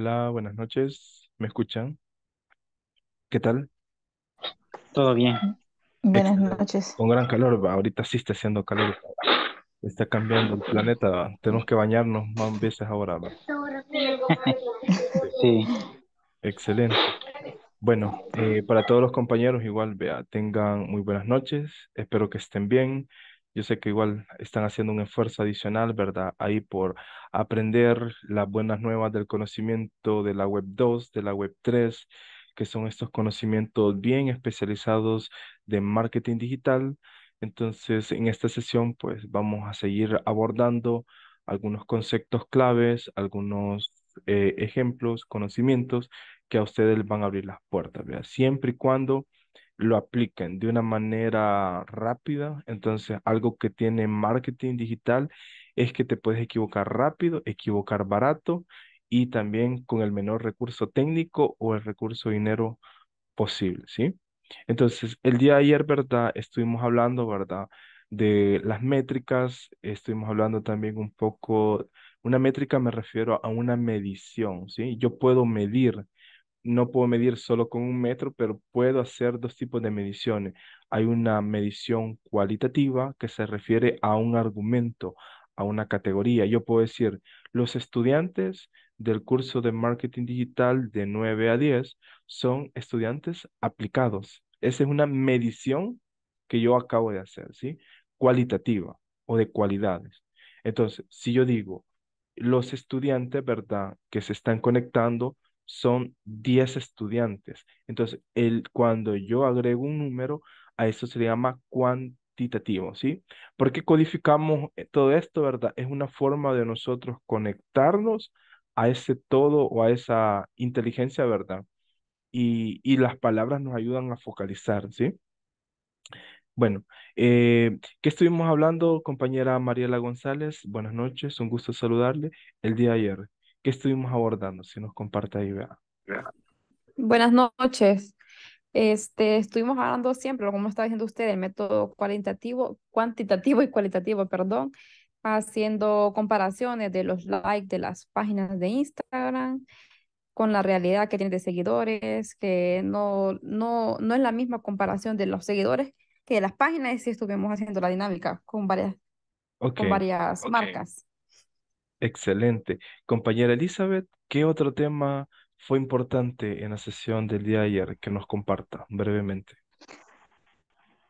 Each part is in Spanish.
Hola, buenas noches. ¿Me escuchan? ¿Qué tal? Todo bien. Buenas este, noches. Con gran calor, ahorita sí está haciendo calor. Está cambiando el planeta. Tenemos que bañarnos más veces ahora. Sí. Excelente. Bueno, eh, para todos los compañeros, igual, vea, tengan muy buenas noches. Espero que estén bien. Yo sé que igual están haciendo un esfuerzo adicional, ¿verdad? Ahí por aprender las buenas nuevas del conocimiento de la Web 2, de la Web 3, que son estos conocimientos bien especializados de marketing digital. Entonces, en esta sesión, pues vamos a seguir abordando algunos conceptos claves, algunos eh, ejemplos, conocimientos que a ustedes van a abrir las puertas, ¿verdad? Siempre y cuando lo apliquen de una manera rápida. Entonces, algo que tiene marketing digital es que te puedes equivocar rápido, equivocar barato y también con el menor recurso técnico o el recurso dinero posible, ¿sí? Entonces, el día de ayer, ¿verdad? Estuvimos hablando, ¿verdad? De las métricas, estuvimos hablando también un poco, una métrica me refiero a una medición, ¿sí? Yo puedo medir no puedo medir solo con un metro, pero puedo hacer dos tipos de mediciones. Hay una medición cualitativa que se refiere a un argumento, a una categoría. Yo puedo decir, los estudiantes del curso de marketing digital de 9 a 10 son estudiantes aplicados. Esa es una medición que yo acabo de hacer, ¿sí? Cualitativa o de cualidades. Entonces, si yo digo, los estudiantes, ¿verdad?, que se están conectando son 10 estudiantes. Entonces, el, cuando yo agrego un número, a eso se le llama cuantitativo, ¿sí? porque codificamos eh, todo esto, verdad? Es una forma de nosotros conectarnos a ese todo o a esa inteligencia, ¿verdad? Y, las palabras nos ayudan a focalizar, ¿sí? Bueno, eh, ¿qué estuvimos hablando, compañera Mariela González? Buenas noches, un gusto saludarle el día de ayer estuvimos abordando? Si nos comparte ahí, vea. Buenas noches. Este, estuvimos hablando siempre, como está diciendo usted, el método cualitativo, cuantitativo y cualitativo, perdón, haciendo comparaciones de los likes de las páginas de Instagram con la realidad que tiene de seguidores, que no, no, no es la misma comparación de los seguidores que de las páginas, y estuvimos haciendo la dinámica con varias, con varias marcas. Excelente. Compañera Elizabeth, ¿qué otro tema fue importante en la sesión del día ayer que nos comparta brevemente?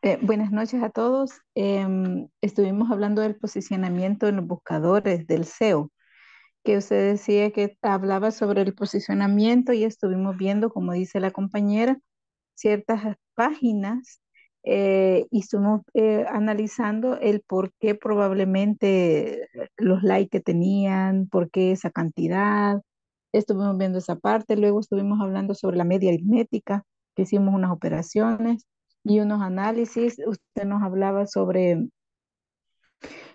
Eh, buenas noches a todos. Em, estuvimos hablando del posicionamiento en los buscadores del SEO, que usted decía que hablaba sobre el posicionamiento y estuvimos viendo, como dice la compañera, ciertas páginas eh, y estuvimos eh, analizando el por qué probablemente los likes que tenían, por qué esa cantidad, estuvimos viendo esa parte, luego estuvimos hablando sobre la media aritmética, que hicimos unas operaciones y unos análisis, usted nos hablaba sobre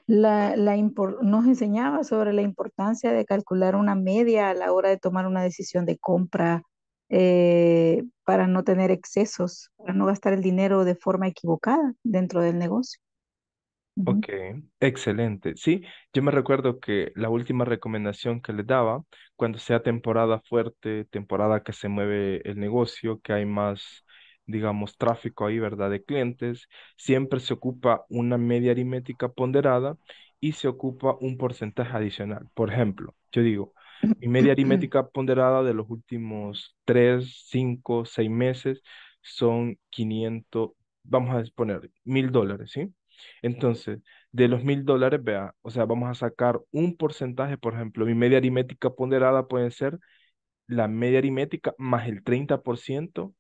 la, la nos enseñaba sobre la importancia de calcular una media a la hora de tomar una decisión de compra eh, para no tener excesos, para no gastar el dinero de forma equivocada dentro del negocio. Ok, excelente. Sí, yo me recuerdo que la última recomendación que le daba, cuando sea temporada fuerte, temporada que se mueve el negocio, que hay más, digamos, tráfico ahí, ¿verdad? De clientes, siempre se ocupa una media aritmética ponderada y se ocupa un porcentaje adicional. Por ejemplo, yo digo, mi media aritmética ponderada de los últimos tres cinco seis meses son 500, vamos a poner mil dólares, ¿sí? Entonces, de los mil dólares, vea, o sea, vamos a sacar un porcentaje, por ejemplo, mi media aritmética ponderada puede ser la media aritmética más el 30%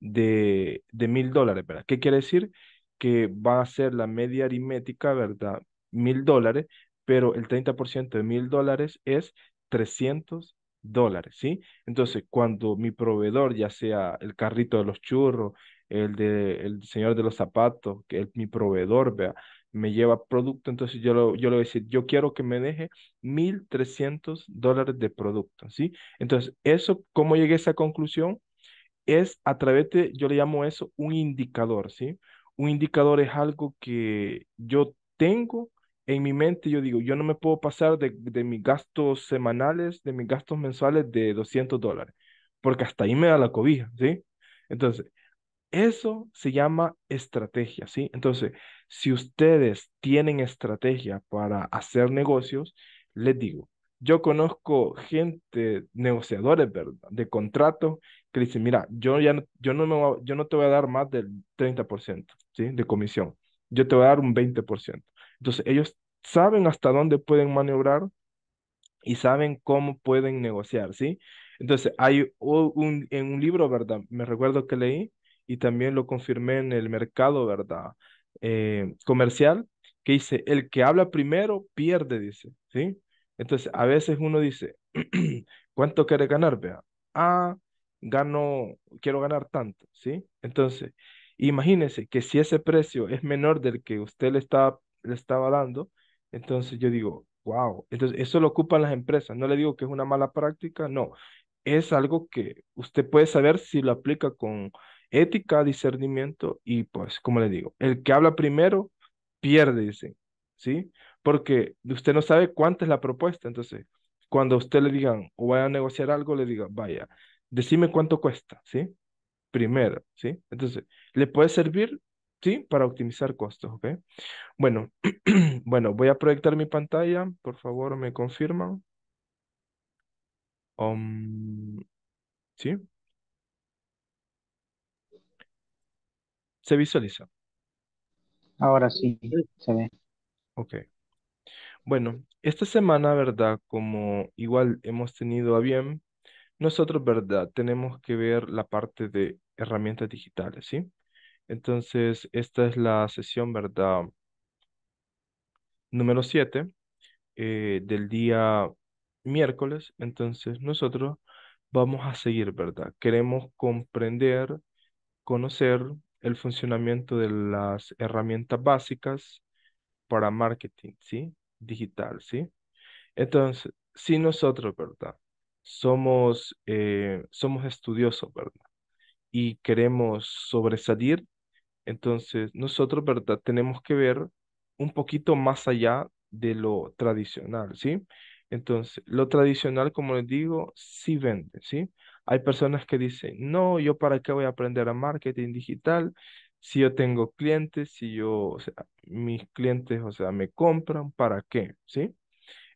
de mil dólares, ¿verdad? ¿Qué quiere decir? Que va a ser la media aritmética, ¿verdad? Mil dólares, pero el 30% de mil dólares es 300 dólares, ¿sí? Entonces, cuando mi proveedor, ya sea el carrito de los churros, el de el señor de los zapatos, que es mi proveedor, vea, me lleva producto, entonces yo, yo le voy a decir, yo quiero que me deje 1.300 dólares de producto, ¿sí? Entonces, eso, ¿cómo llegué a esa conclusión? Es a través de, yo le llamo eso un indicador, ¿sí? Un indicador es algo que yo tengo en mi mente yo digo, yo no me puedo pasar de, de mis gastos semanales, de mis gastos mensuales de 200 dólares, porque hasta ahí me da la cobija, ¿sí? Entonces, eso se llama estrategia, ¿sí? Entonces, si ustedes tienen estrategia para hacer negocios, les digo, yo conozco gente, negociadores, ¿verdad? De contrato, que dicen, mira, yo, ya no, yo, no yo no te voy a dar más del 30%, ¿sí? De comisión. Yo te voy a dar un 20%. Entonces, ellos saben hasta dónde pueden maniobrar y saben cómo pueden negociar, ¿sí? Entonces, hay un, en un libro, ¿verdad? Me recuerdo que leí y también lo confirmé en el mercado, ¿verdad? Eh, comercial, que dice, el que habla primero pierde, dice, ¿sí? Entonces, a veces uno dice, ¿cuánto quiere ganar? Vea, ah, gano, quiero ganar tanto, ¿sí? Entonces, imagínese que si ese precio es menor del que usted le está le estaba dando. Entonces yo digo, wow, entonces eso lo ocupan las empresas. No le digo que es una mala práctica, no. Es algo que usted puede saber si lo aplica con ética, discernimiento y pues, como le digo, el que habla primero pierde, dice, ¿sí? Porque usted no sabe cuánta es la propuesta. Entonces, cuando a usted le digan o vaya a negociar algo, le diga, vaya, decime cuánto cuesta, ¿sí? Primero, ¿sí? Entonces, le puede servir ¿sí? Para optimizar costos, ¿ok? Bueno, bueno, voy a proyectar mi pantalla, por favor, me confirman. Um, ¿Sí? ¿Se visualiza? Ahora sí, se ve. Ok. Bueno, esta semana, ¿verdad? Como igual hemos tenido a bien, nosotros, ¿verdad? Tenemos que ver la parte de herramientas digitales, ¿sí? Entonces, esta es la sesión, ¿verdad? Número 7 eh, del día miércoles. Entonces, nosotros vamos a seguir, ¿verdad? Queremos comprender, conocer el funcionamiento de las herramientas básicas para marketing, ¿sí? Digital, ¿sí? Entonces, si nosotros, ¿verdad? Somos, eh, somos estudiosos, ¿verdad? Y queremos sobresalir entonces, nosotros, ¿verdad? Tenemos que ver un poquito más allá de lo tradicional, ¿sí? Entonces, lo tradicional, como les digo, sí vende, ¿sí? Hay personas que dicen, no, yo para qué voy a aprender a marketing digital si yo tengo clientes, si yo, mis clientes, o sea, me compran, ¿para qué? ¿Sí?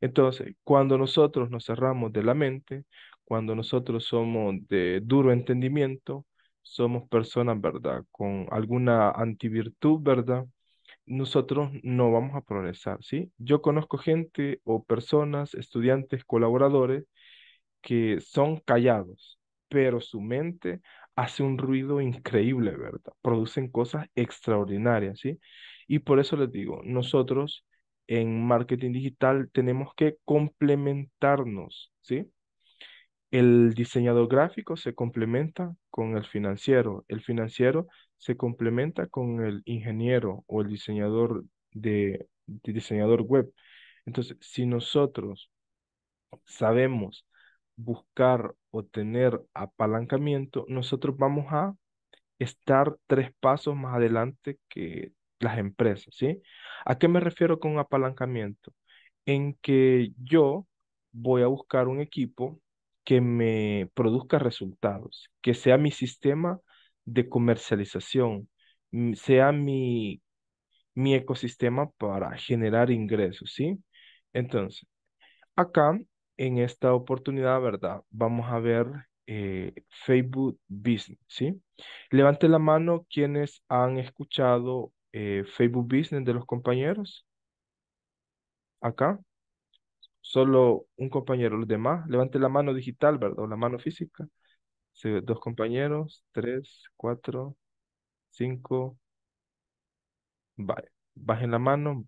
Entonces, cuando nosotros nos cerramos de la mente, cuando nosotros somos de duro entendimiento, somos personas, ¿verdad? Con alguna antivirtud, ¿verdad? Nosotros no vamos a progresar, ¿sí? Yo conozco gente o personas, estudiantes, colaboradores, que son callados, pero su mente hace un ruido increíble, ¿verdad? Producen cosas extraordinarias, ¿sí? Y por eso les digo, nosotros en marketing digital tenemos que complementarnos, ¿sí? El diseñador gráfico se complementa con el financiero. El financiero se complementa con el ingeniero o el diseñador de, diseñador web. Entonces, si nosotros sabemos buscar o tener apalancamiento, nosotros vamos a estar tres pasos más adelante que las empresas, ¿A qué me refiero con apalancamiento? En que yo voy a buscar un equipo que me produzca resultados, que sea mi sistema de comercialización, mm, sea mi, mi ecosistema para generar ingresos, ¿sí? Entonces, acá en esta oportunidad, ¿verdad? Vamos a ver eh, Facebook Business, ¿sí? Levante la mano quienes han escuchado eh, Facebook Business de los compañeros. Acá solo un compañero. Los demás, levante la mano digital, ¿verdad? O la mano física. dos compañeros, tres, cuatro, cinco. Vale, bajen la mano.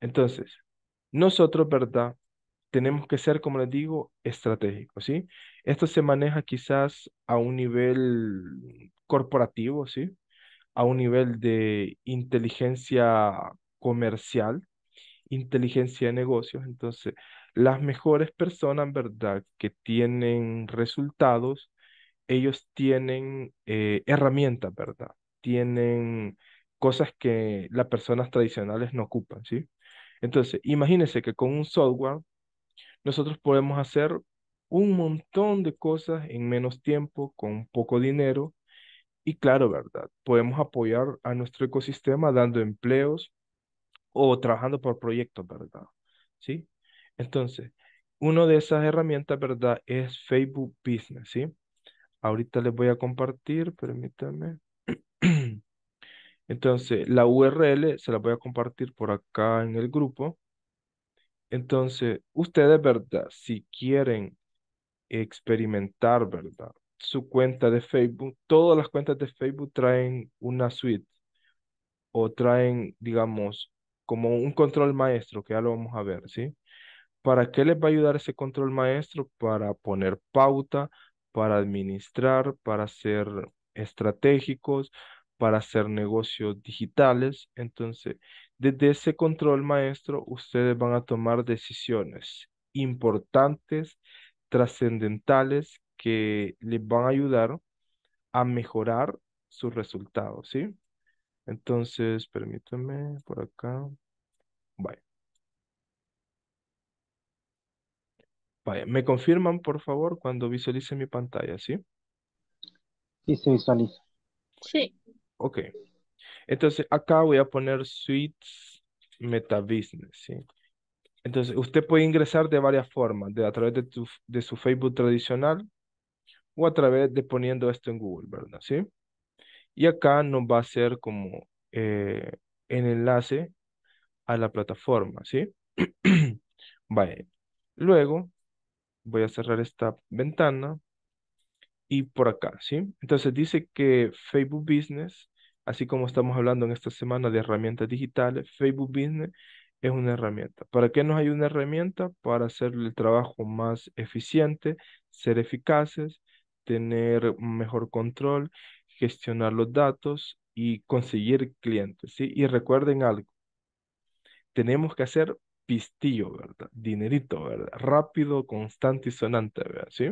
Entonces, nosotros, ¿verdad? Tenemos que ser, como les digo, estratégicos, ¿sí? Esto se maneja quizás a un nivel corporativo, ¿sí? A un nivel de inteligencia comercial, inteligencia de negocios. Entonces, las mejores personas, ¿verdad?, que tienen resultados, ellos tienen eh, herramientas, ¿verdad? Tienen cosas que las personas tradicionales no ocupan, ¿sí? Entonces, imagínense que con un software nosotros podemos hacer un montón de cosas en menos tiempo, con poco dinero. Y claro, ¿verdad? Podemos apoyar a nuestro ecosistema dando empleos, o trabajando por proyectos, ¿verdad? ¿Sí? Entonces, una de esas herramientas, ¿verdad? Es Facebook Business, ¿sí? Ahorita les voy a compartir, permítanme. Entonces, la URL se la voy a compartir por acá en el grupo. Entonces, ustedes, ¿verdad? Si quieren experimentar, ¿verdad? Su cuenta de Facebook, todas las cuentas de Facebook traen una suite o traen, digamos, como un control maestro, que ya lo vamos a ver, ¿sí? ¿Para qué les va a ayudar ese control maestro? Para poner pauta, para administrar, para ser estratégicos, para hacer negocios digitales. Entonces, desde ese control maestro, ustedes van a tomar decisiones importantes, trascendentales, que les van a ayudar a mejorar sus resultados, ¿sí? Entonces, permítanme, por acá. Vaya. Vaya, me confirman, por favor, cuando visualice mi pantalla, ¿sí? Sí, se visualiza. Sí. Ok. Entonces, acá voy a poner Suites Business, ¿sí? Entonces, usted puede ingresar de varias formas, de, a través de, de su Facebook tradicional o a través de poniendo esto en Google, ¿verdad? ¿Sí? Y acá nos va a ser como eh, enlace a la plataforma, ¿sí? vale. Luego voy a cerrar esta ventana y por acá, ¿sí? Entonces dice que Facebook Business, así como estamos hablando en esta semana de herramientas digitales, Facebook Business es una herramienta. ¿Para qué nos hay una herramienta? Para hacer el trabajo más eficiente, ser eficaces, tener mejor control gestionar los datos y conseguir clientes, ¿sí? Y recuerden algo, tenemos que hacer pistillo, ¿verdad? Dinerito, ¿verdad? Rápido, constante y sonante, ¿verdad? ¿Sí?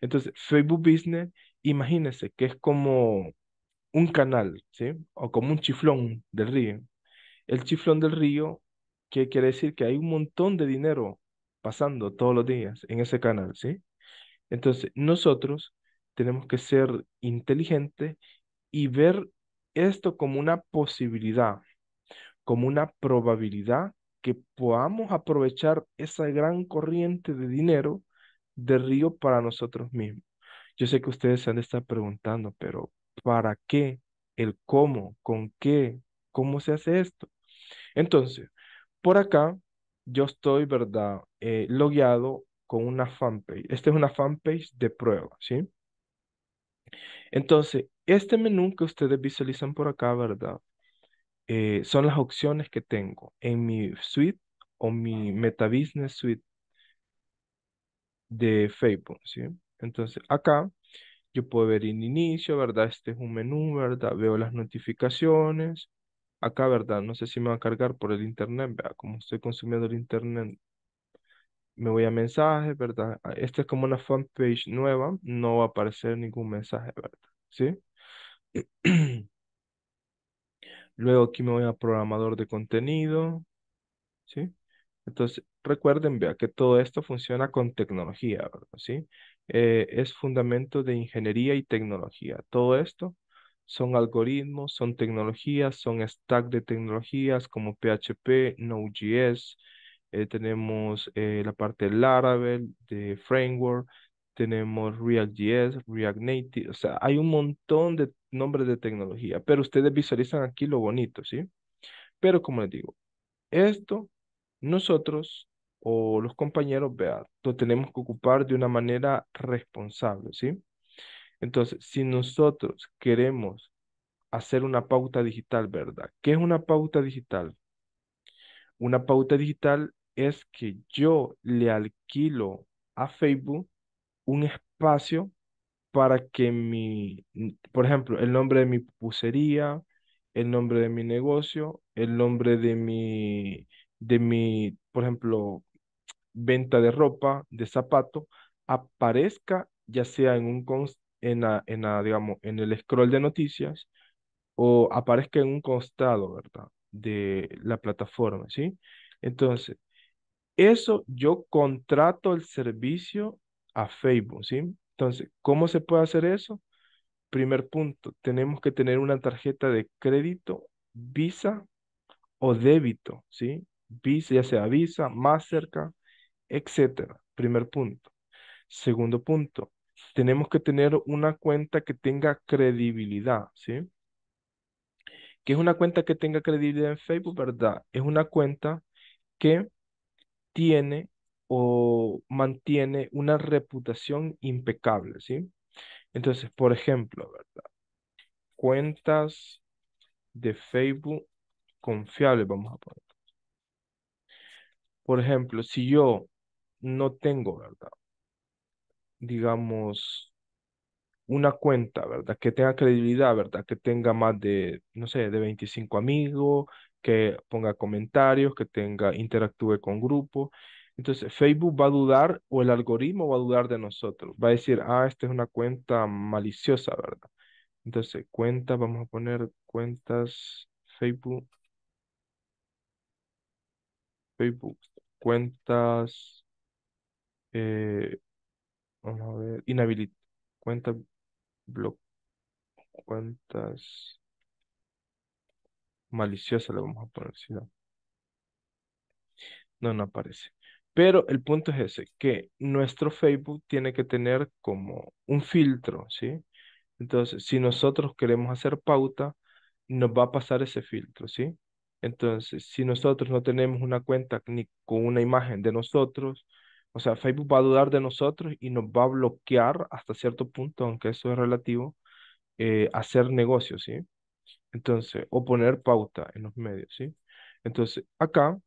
Entonces, Facebook Business, imagínense que es como un canal, ¿sí? O como un chiflón del río. El chiflón del río, ¿qué quiere decir que hay un montón de dinero pasando todos los días en ese canal, ¿sí? Entonces, nosotros tenemos que ser inteligentes y ver esto como una posibilidad, como una probabilidad que podamos aprovechar esa gran corriente de dinero de río para nosotros mismos. Yo sé que ustedes se han de estar preguntando, pero ¿para qué? ¿El cómo? ¿Con qué? ¿Cómo se hace esto? Entonces, por acá yo estoy, ¿verdad? Eh, logueado con una fanpage. Esta es una fanpage de prueba, ¿sí? Entonces, este menú que ustedes visualizan por acá, ¿verdad? Eh, son las opciones que tengo en mi suite o mi Meta Business Suite de Facebook, ¿sí? Entonces, acá yo puedo ver en inicio, ¿verdad? Este es un menú, ¿verdad? Veo las notificaciones. Acá, ¿verdad? No sé si me va a cargar por el internet, ¿Verdad? como estoy consumiendo el internet me voy a mensajes, ¿verdad? Ah, Esta es como una fanpage nueva, no va a aparecer ningún mensaje, ¿verdad? ¿Sí? Luego aquí me voy a programador de contenido, ¿sí? Entonces, recuerden, vea que todo esto funciona con tecnología, ¿verdad? ¿Sí? Eh, es fundamento de ingeniería y tecnología. Todo esto son algoritmos, son tecnologías, son stack de tecnologías como PHP, Node.js, eh, tenemos eh, la parte de Laravel, de Framework, tenemos React.js, React Native, o sea, hay un montón de nombres de tecnología, pero ustedes visualizan aquí lo bonito, ¿sí? Pero como les digo, esto nosotros o los compañeros, vean, lo tenemos que ocupar de una manera responsable, ¿sí? Entonces, si nosotros queremos hacer una pauta digital, ¿verdad? ¿Qué es una pauta digital? Una pauta digital es que yo le alquilo a Facebook un espacio para que mi, por ejemplo, el nombre de mi pucería, el nombre de mi negocio, el nombre de mi, de mi, por ejemplo, venta de ropa, de zapato, aparezca ya sea en un en en la, digamos, en el scroll de noticias o aparezca en un costado, ¿verdad? De la plataforma, ¿sí? Entonces, eso yo contrato el servicio a Facebook, ¿sí? Entonces, ¿cómo se puede hacer eso? Primer punto, tenemos que tener una tarjeta de crédito, Visa o débito, ¿sí? Visa, ya sea Visa, cerca, etcétera. Primer punto. Segundo punto, tenemos que tener una cuenta que tenga credibilidad, ¿sí? ¿Qué es una cuenta que tenga credibilidad en Facebook, verdad? Es una cuenta que tiene o mantiene una reputación impecable, ¿sí? Entonces, por ejemplo, ¿verdad? Cuentas de Facebook confiables, vamos a poner. Por ejemplo, si yo no tengo, ¿verdad? Digamos, una cuenta, ¿verdad? Que tenga credibilidad, ¿verdad? Que tenga más de, no sé, de 25 amigos, que ponga comentarios, que tenga, interactúe con grupo. Entonces, Facebook va a dudar o el algoritmo va a dudar de nosotros. Va a decir, ah, esta es una cuenta maliciosa, ¿verdad? Entonces, cuentas, vamos a poner cuentas Facebook. Facebook, cuentas, eh, vamos a ver, inhabilitar, cuentas, blog, cuentas maliciosa le vamos a poner, si no. No, aparece. Pero el punto es ese, que nuestro Facebook tiene que tener como un filtro, ¿sí? Entonces, si nosotros queremos hacer pauta, nos va a pasar ese filtro, ¿sí? Entonces, si nosotros no tenemos una cuenta ni con una imagen de nosotros, o sea, Facebook va a dudar de nosotros y nos va a bloquear hasta cierto punto, aunque eso es relativo, eh, hacer negocios, ¿sí? Entonces, o poner pauta en los medios, ¿sí? Entonces, acá,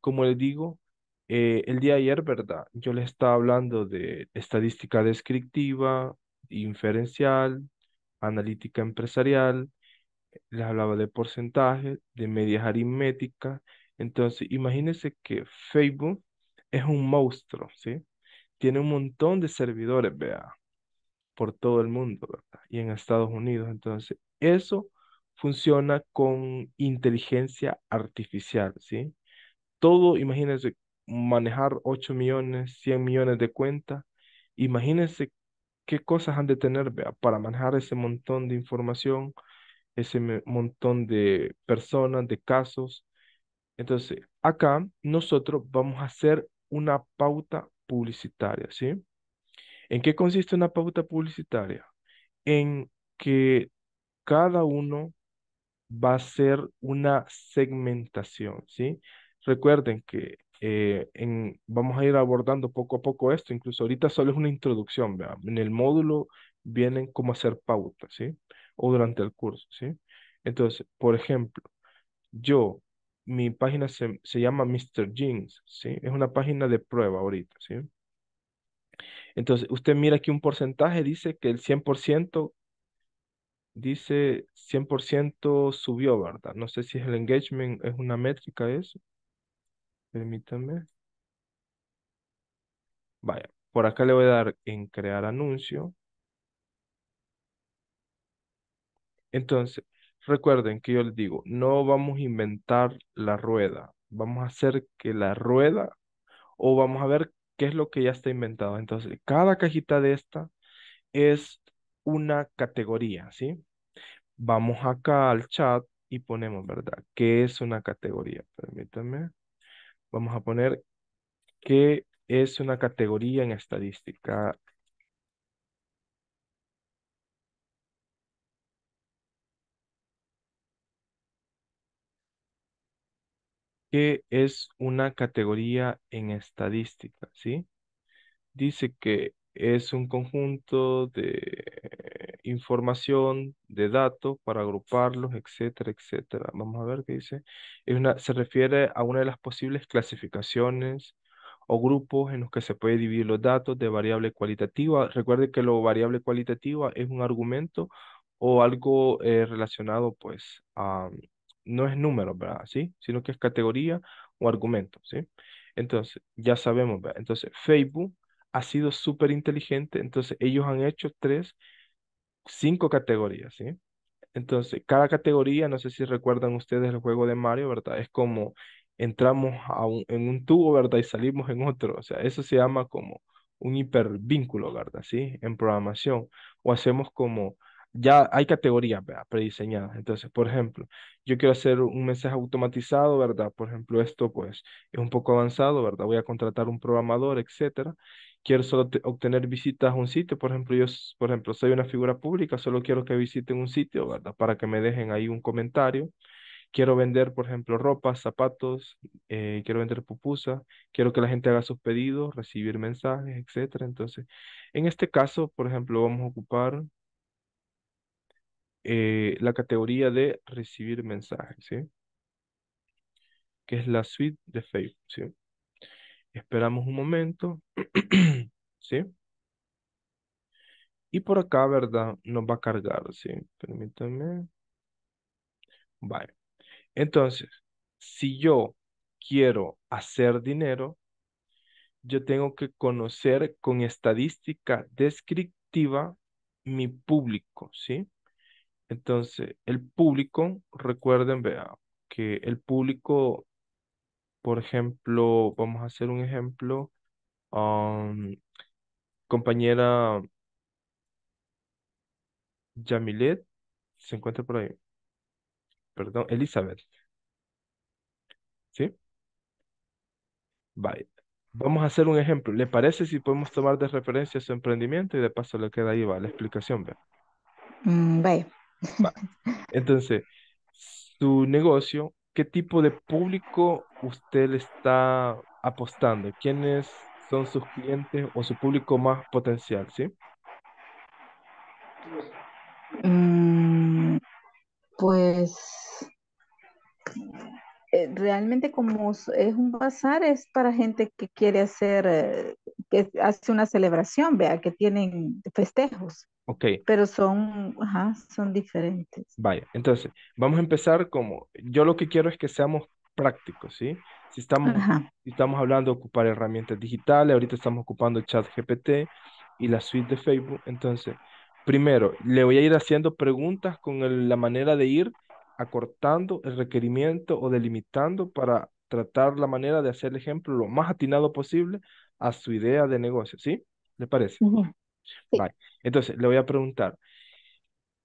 como les digo, eh, el día de ayer, ¿verdad? Yo les estaba hablando de estadística descriptiva, inferencial, analítica empresarial, les hablaba de porcentaje, de medias aritméticas. Entonces, imagínense que Facebook es un monstruo, ¿sí? Tiene un montón de servidores, vea, por todo el mundo, ¿verdad? Y en Estados Unidos. Entonces, eso funciona con inteligencia artificial, ¿sí? Todo, imagínense, manejar 8 millones, 100 millones de cuentas, imagínense qué cosas han de tener para manejar ese montón de información, ese montón de personas, de casos. Entonces, acá nosotros vamos a hacer una pauta publicitaria, ¿sí? ¿En qué consiste una pauta publicitaria? En que cada uno va a ser una segmentación, ¿sí? Recuerden que eh, en, vamos a ir abordando poco a poco esto, incluso ahorita solo es una introducción, ¿verdad? En el módulo vienen cómo hacer pautas, ¿sí? O durante el curso, ¿sí? Entonces, por ejemplo, yo, mi página se, se llama Mr. Jeans, ¿sí? Es una página de prueba ahorita, ¿sí? Entonces, usted mira aquí un porcentaje, dice que el 100% dice 100% subió, ¿verdad? No sé si es el engagement es una métrica eso. Permítanme. Vaya, por acá le voy a dar en crear anuncio. Entonces, recuerden que yo les digo, no vamos a inventar la rueda. Vamos a hacer que la rueda o vamos a ver qué es lo que ya está inventado. Entonces, cada cajita de esta es una categoría, ¿sí? vamos acá al chat y ponemos, ¿verdad? ¿Qué es una categoría? Permítanme. Vamos a poner qué es una categoría en estadística. ¿Qué es una categoría en estadística? ¿Sí? Dice que es un conjunto de información, de datos para agruparlos, etcétera, etcétera. Vamos a ver qué dice. Es una, se refiere a una de las posibles clasificaciones o grupos en los que se puede dividir los datos de variable cualitativa. Recuerde que lo variable cualitativa es un argumento o algo eh, relacionado pues a, no es número, ¿verdad? ¿Sí? Sino que es categoría o argumento, ¿sí? Entonces, ya sabemos, ¿verdad? Entonces, Facebook ha sido súper inteligente. Entonces, ellos han hecho tres, cinco categorías, ¿sí? Entonces, cada categoría, no sé si recuerdan ustedes el juego de Mario, ¿verdad? Es como entramos a un, en un tubo, ¿verdad? Y salimos en otro. O sea, eso se llama como un hipervínculo, ¿verdad? ¿Sí? En programación. O hacemos como, ya hay categorías, ¿verdad? Prediseñadas. Entonces, por ejemplo, yo quiero hacer un mensaje automatizado, ¿verdad? Por ejemplo, esto pues es un poco avanzado, ¿verdad? Voy a contratar un programador, etcétera quiero solo obtener visitas a un sitio, por ejemplo, yo, por ejemplo, soy una figura pública, solo quiero que visiten un sitio, ¿verdad? Para que me dejen ahí un comentario. Quiero vender, por ejemplo, ropa, zapatos, eh, quiero vender pupusas, quiero que la gente haga sus pedidos, recibir mensajes, etc. Entonces, en este caso, por ejemplo, vamos a ocupar eh, la categoría de recibir mensajes, ¿sí? Que es la suite de Facebook, ¿sí? Esperamos un momento. ¿Sí? Y por acá, ¿verdad? Nos va a cargar, ¿sí? Permítanme. Vale. Entonces, si yo quiero hacer dinero, yo tengo que conocer con estadística descriptiva mi público, ¿sí? Entonces, el público, recuerden, vea, que el público por ejemplo, vamos a hacer un ejemplo. compañera Yamilet se encuentra por ahí. Perdón, Elizabeth. ¿Sí? Vale. Vamos a hacer un ejemplo. ¿Le parece si podemos tomar de referencia su emprendimiento y de paso le queda ahí va la explicación? Mm, vale. Entonces, su negocio qué tipo de público usted le está apostando, quiénes son sus clientes o su público más potencial, ¿sí? Mm, pues eh, realmente como es un bazar, es para gente que quiere hacer, eh, que hace una celebración, vea, que tienen festejos. Ok. Pero son, ajá, son diferentes. Vaya, entonces, vamos a empezar como, yo lo que quiero es que seamos prácticos, ¿sí? Si estamos, estamos hablando de ocupar herramientas digitales, ahorita estamos ocupando chat GPT y la suite de Facebook, entonces, primero, le voy a ir haciendo preguntas con la manera de ir acortando el requerimiento o delimitando para tratar la manera de hacer el ejemplo lo más atinado posible a su idea de negocio, ¿sí? ¿Le parece? Vale. Entonces, le voy a preguntar,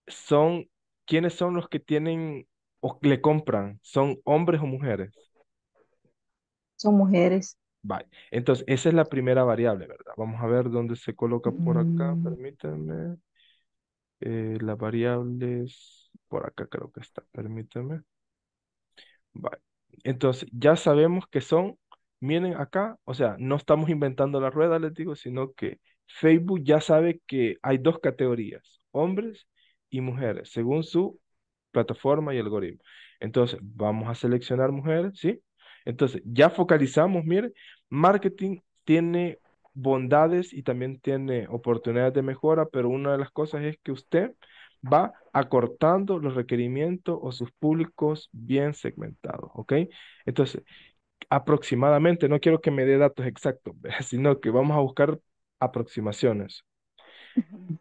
¿son, ¿quiénes son los que tienen o le compran? ¿Son hombres o mujeres? Son mujeres. Vale. Entonces, esa es la primera variable, ¿verdad? Vamos a ver dónde se coloca por acá, mm. permítanme. Eh, las variables, por acá creo que está, permíteme. Vale. Entonces, ya sabemos que son, miren acá, o sea, no estamos inventando la rueda, les digo, sino que Facebook ya sabe que hay dos categorías, hombres y mujeres, según su plataforma y algoritmo. Entonces, vamos a seleccionar mujeres, ¿sí? Entonces, ya focalizamos, miren, marketing tiene bondades y también tiene oportunidades de mejora, pero una de las cosas es que usted va acortando los requerimientos o sus públicos bien segmentados, ¿ok? Entonces, aproximadamente, no quiero que me dé datos exactos, sino que vamos a buscar aproximaciones.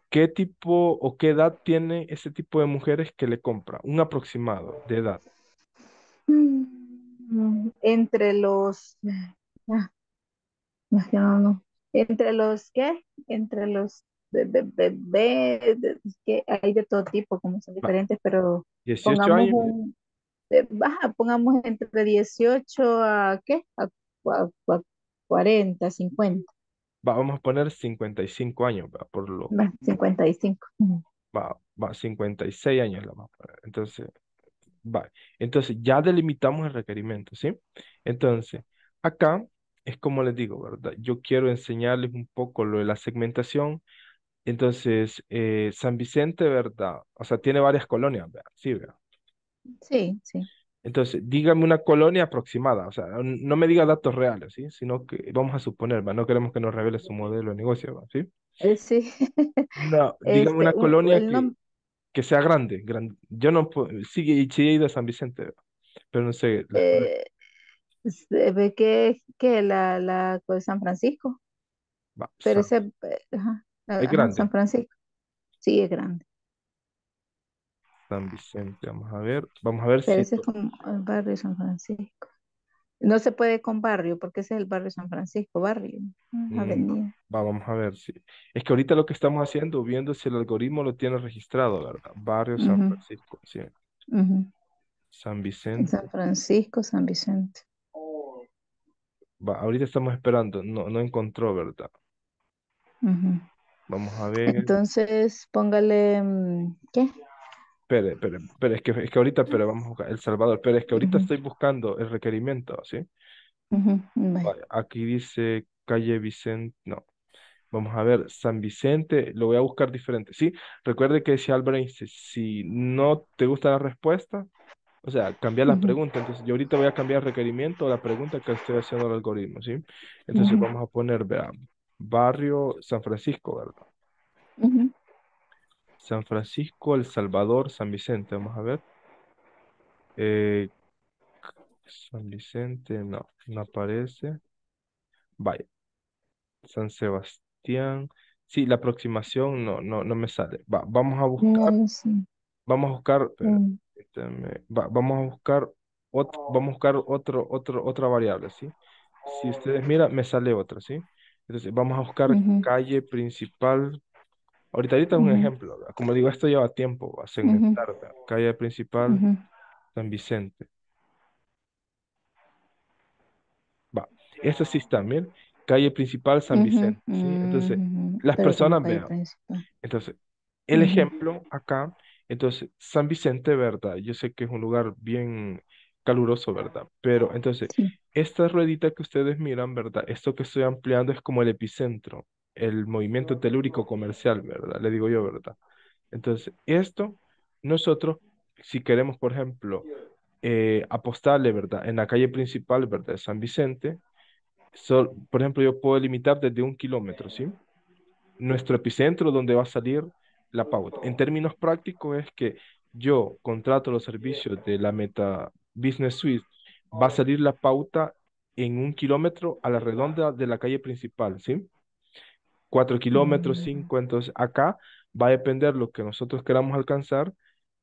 ¿Qué tipo o qué edad tiene ese tipo de mujeres que le compra? Un aproximado de edad. Mm, entre los... Ah, entre los que, entre los bebés? que hay de todo tipo, como son ah, diferentes, pero pongamos baja, pongamos entre 18 a qué, a, 40, 50. vamos a poner 55 años, por lo... 55. Va, va, 56 años la vamos a poner. Entonces, va. Entonces, ya delimitamos el requerimiento, ¿sí? Entonces, acá es como les digo, ¿verdad? Yo quiero enseñarles un poco lo de la segmentación. Entonces, eh, San Vicente, ¿verdad? O sea, tiene varias colonias, ¿verdad? Sí, ¿verdad? Sí, sí. Entonces, dígame una colonia aproximada, o sea, no me diga datos reales, ¿sí? Sino que vamos a suponer, ¿verdad? No queremos que nos revele su modelo de negocio, ¿sí? Eh, sí. No, dígame una este, colonia que, sea grande, grande. Yo no puedo, sí, sí he ido a San Vicente, pero no sé. Eh, pues, se ve que, que la, la de San Francisco. Pero ese, eh, es grande. San Francisco. Sí, es grande. San Vicente, vamos a ver, vamos a ver si. Ese es como el barrio San Francisco. No se puede con barrio, porque ese es el barrio San Francisco, barrio, mm, vamos a ver si. Es que ahorita lo que estamos haciendo, viendo si el algoritmo lo tiene registrado, ¿verdad? Barrio San Francisco, sí. San Vicente. San Francisco, San Vicente ahorita estamos esperando, no, no encontró, ¿verdad? Vamos a ver. Entonces, póngale, mm, ¿qué? Espere, espere, es que, es que ahorita, pero vamos a buscar El Salvador, pero es que ahorita estoy buscando el requerimiento, ¿sí? Mm, aquí dice calle Vicente, no. Vamos a ver, San Vicente, lo voy a buscar diferente, ¿sí? Recuerde que decía Albert si no te gusta la respuesta, o sea, cambiar las preguntas. Entonces, yo ahorita voy a cambiar el requerimiento a la pregunta que estoy haciendo al algoritmo, ¿sí? Entonces, vamos a poner, veamos. barrio San Francisco, ¿verdad? San Francisco, El Salvador, San Vicente, vamos a ver. Eh, San Vicente, no, no aparece. Vaya. San Sebastián. Sí, la aproximación no, no, no me sale. vamos a buscar. Vamos a buscar. Este, vamos a buscar, otro, vamos a buscar otro, otro, otra variable, ¿sí? Si ustedes mira me sale otra, ¿sí? Entonces, vamos a buscar calle principal. Ahorita, ahorita un ejemplo. Como digo, esto lleva tiempo, a segmentar. Calle principal, San Vicente. Va, eso sí está, Calle principal, San Vicente. Entonces, las personas vean. Entonces, el ejemplo acá entonces, San Vicente, ¿verdad? Yo sé que es un lugar bien caluroso, ¿verdad? Pero entonces, esta ruedita que ustedes miran, ¿verdad? Esto que estoy ampliando es como el epicentro, el movimiento telúrico comercial, ¿verdad? Le digo yo, ¿verdad? Entonces, esto, nosotros, si queremos, por ejemplo, eh, apostarle, ¿verdad? En la calle principal, ¿verdad? De San Vicente, por ejemplo, yo puedo limitar desde un kilómetro, ¿sí? Nuestro epicentro donde va a salir la pauta. En términos prácticos es que yo contrato los servicios de la Meta Business Suite, va a salir la pauta en un kilómetro a la redonda de la calle principal, ¿sí? Cuatro kilómetros, mm. cinco, entonces acá va a depender lo que nosotros queramos alcanzar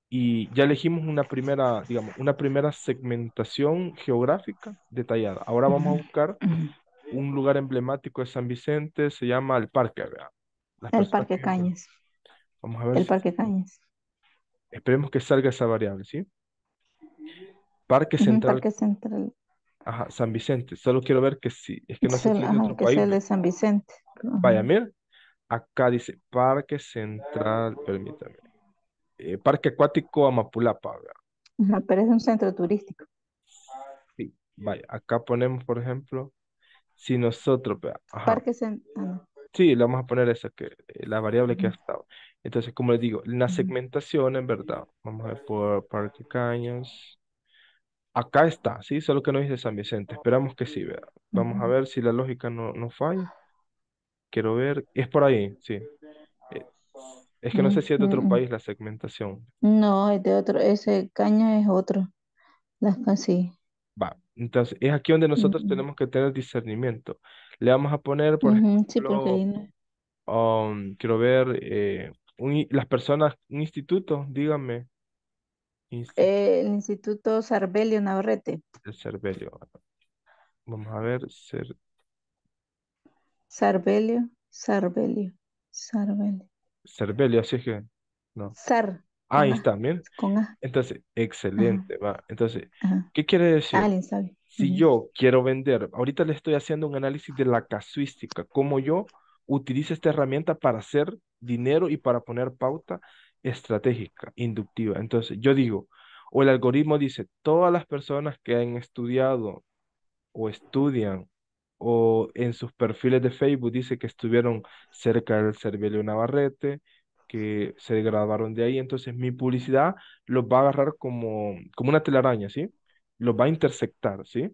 y ya elegimos una primera, digamos, una primera segmentación geográfica detallada. Ahora vamos a buscar un lugar emblemático de San Vicente, se llama el Parque, ¿verdad? el Parque Cañas. Vamos a ver. El Parque Cañas. Esperemos que salga esa variable, ¿sí? Parque Central. Parque Central. Ajá, San Vicente. Solo quiero ver que sí. Es que no sé. Ajá, que es el de San Vicente. Vaya, mira. Acá dice Parque Central, permítame. Eh, Parque Acuático Amapulapa. Ajá, pero es un centro turístico. Sí, vaya. Acá ponemos, por ejemplo, si nosotros. Ajá. Parque Central. Ah, Sí, le vamos a poner esa, que eh, la variable que ha estado. Entonces, como les digo, la segmentación en verdad, vamos a ver por Parque Cañas. Acá está, ¿sí? Solo que no dice San Vicente. Esperamos que sí, ¿verdad? Vamos a ver si la lógica no, no falla. Quiero ver, es por ahí, sí. Eh, es que no sé si es de otro país la segmentación. No, es de otro, ese caña es otro. Las ah, sí. Va, entonces es aquí donde nosotros tenemos que tener discernimiento. Le vamos a poner, por um, quiero ver, eh, las personas, un instituto, díganme. Eh, el Instituto Sarbelio Navarrete. El Sarbelio. Vamos a ver, ser Sarbelio, Sarbelio, Sarbelio. así es que, no. SAR. Ah, está, también. Entonces, excelente, va. Entonces, ¿qué quiere decir? Ah, si yo quiero vender, ahorita le estoy haciendo un análisis de la casuística, cómo yo utilizo esta herramienta para hacer dinero y para poner pauta estratégica, inductiva. Entonces, yo digo, o el algoritmo dice, todas las personas que han estudiado o estudian o en sus perfiles de Facebook dice que estuvieron cerca del Cervelio Navarrete, que se grabaron de ahí. Entonces mi publicidad los va a agarrar como, como una telaraña, ¿sí? Los va a intersectar, ¿sí?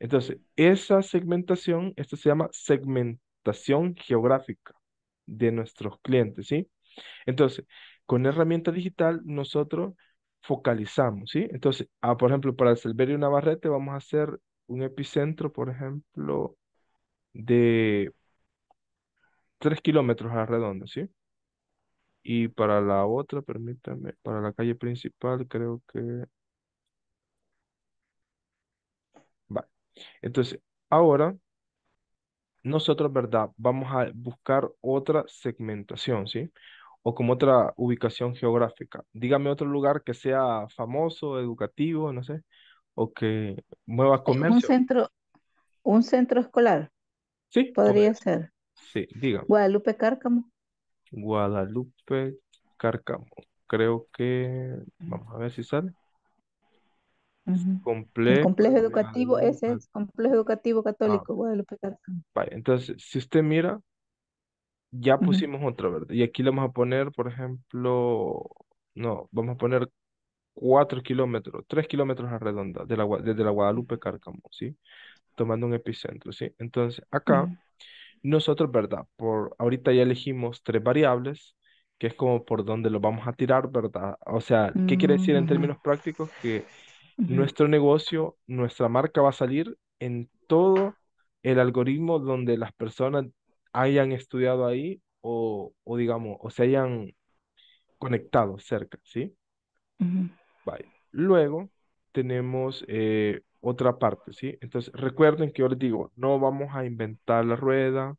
Entonces, esa segmentación, esto se llama segmentación geográfica de nuestros clientes, ¿sí? Entonces, con herramienta digital nosotros focalizamos, ¿sí? Entonces, ah, por ejemplo, para el una Navarrete vamos a hacer un epicentro, por ejemplo, de 3 kilómetros a la redonda, ¿sí? Y para la otra, permítame, para la calle principal creo que... Vale. Entonces, ahora nosotros, ¿verdad? Vamos a buscar otra segmentación, ¿sí? O como otra ubicación geográfica. Dígame otro lugar que sea famoso, educativo, no sé, o que mueva eh, comercio. Un centro, un centro escolar. Sí. Podría ser. Sí, dígame. Guadalupe Cárcamo. Guadalupe Cárcamo. Creo que, vamos a ver si sale. complejo, educativo, ese es complejo educativo católico, ah, Guadalupe Cárcamo. Vale, entonces, si usted mira, ya pusimos otra, ¿verdad? Y aquí le vamos a poner, por ejemplo, no, vamos a poner cuatro kilómetros, tres kilómetros a redonda de desde la Guadalupe Cárcamo, ¿sí? Tomando un epicentro, ¿sí? Entonces, acá, nosotros, ¿verdad? Por ahorita ya elegimos tres variables, que es como por dónde lo vamos a tirar, ¿verdad? O sea, ¿qué quiere decir en mm. términos prácticos? Que nuestro negocio, nuestra marca va a salir en todo el algoritmo donde las personas hayan estudiado ahí o, digamos, o se hayan conectado cerca, ¿sí? Luego tenemos eh, otra parte, ¿sí? Entonces, recuerden que yo les digo, no vamos a inventar la rueda,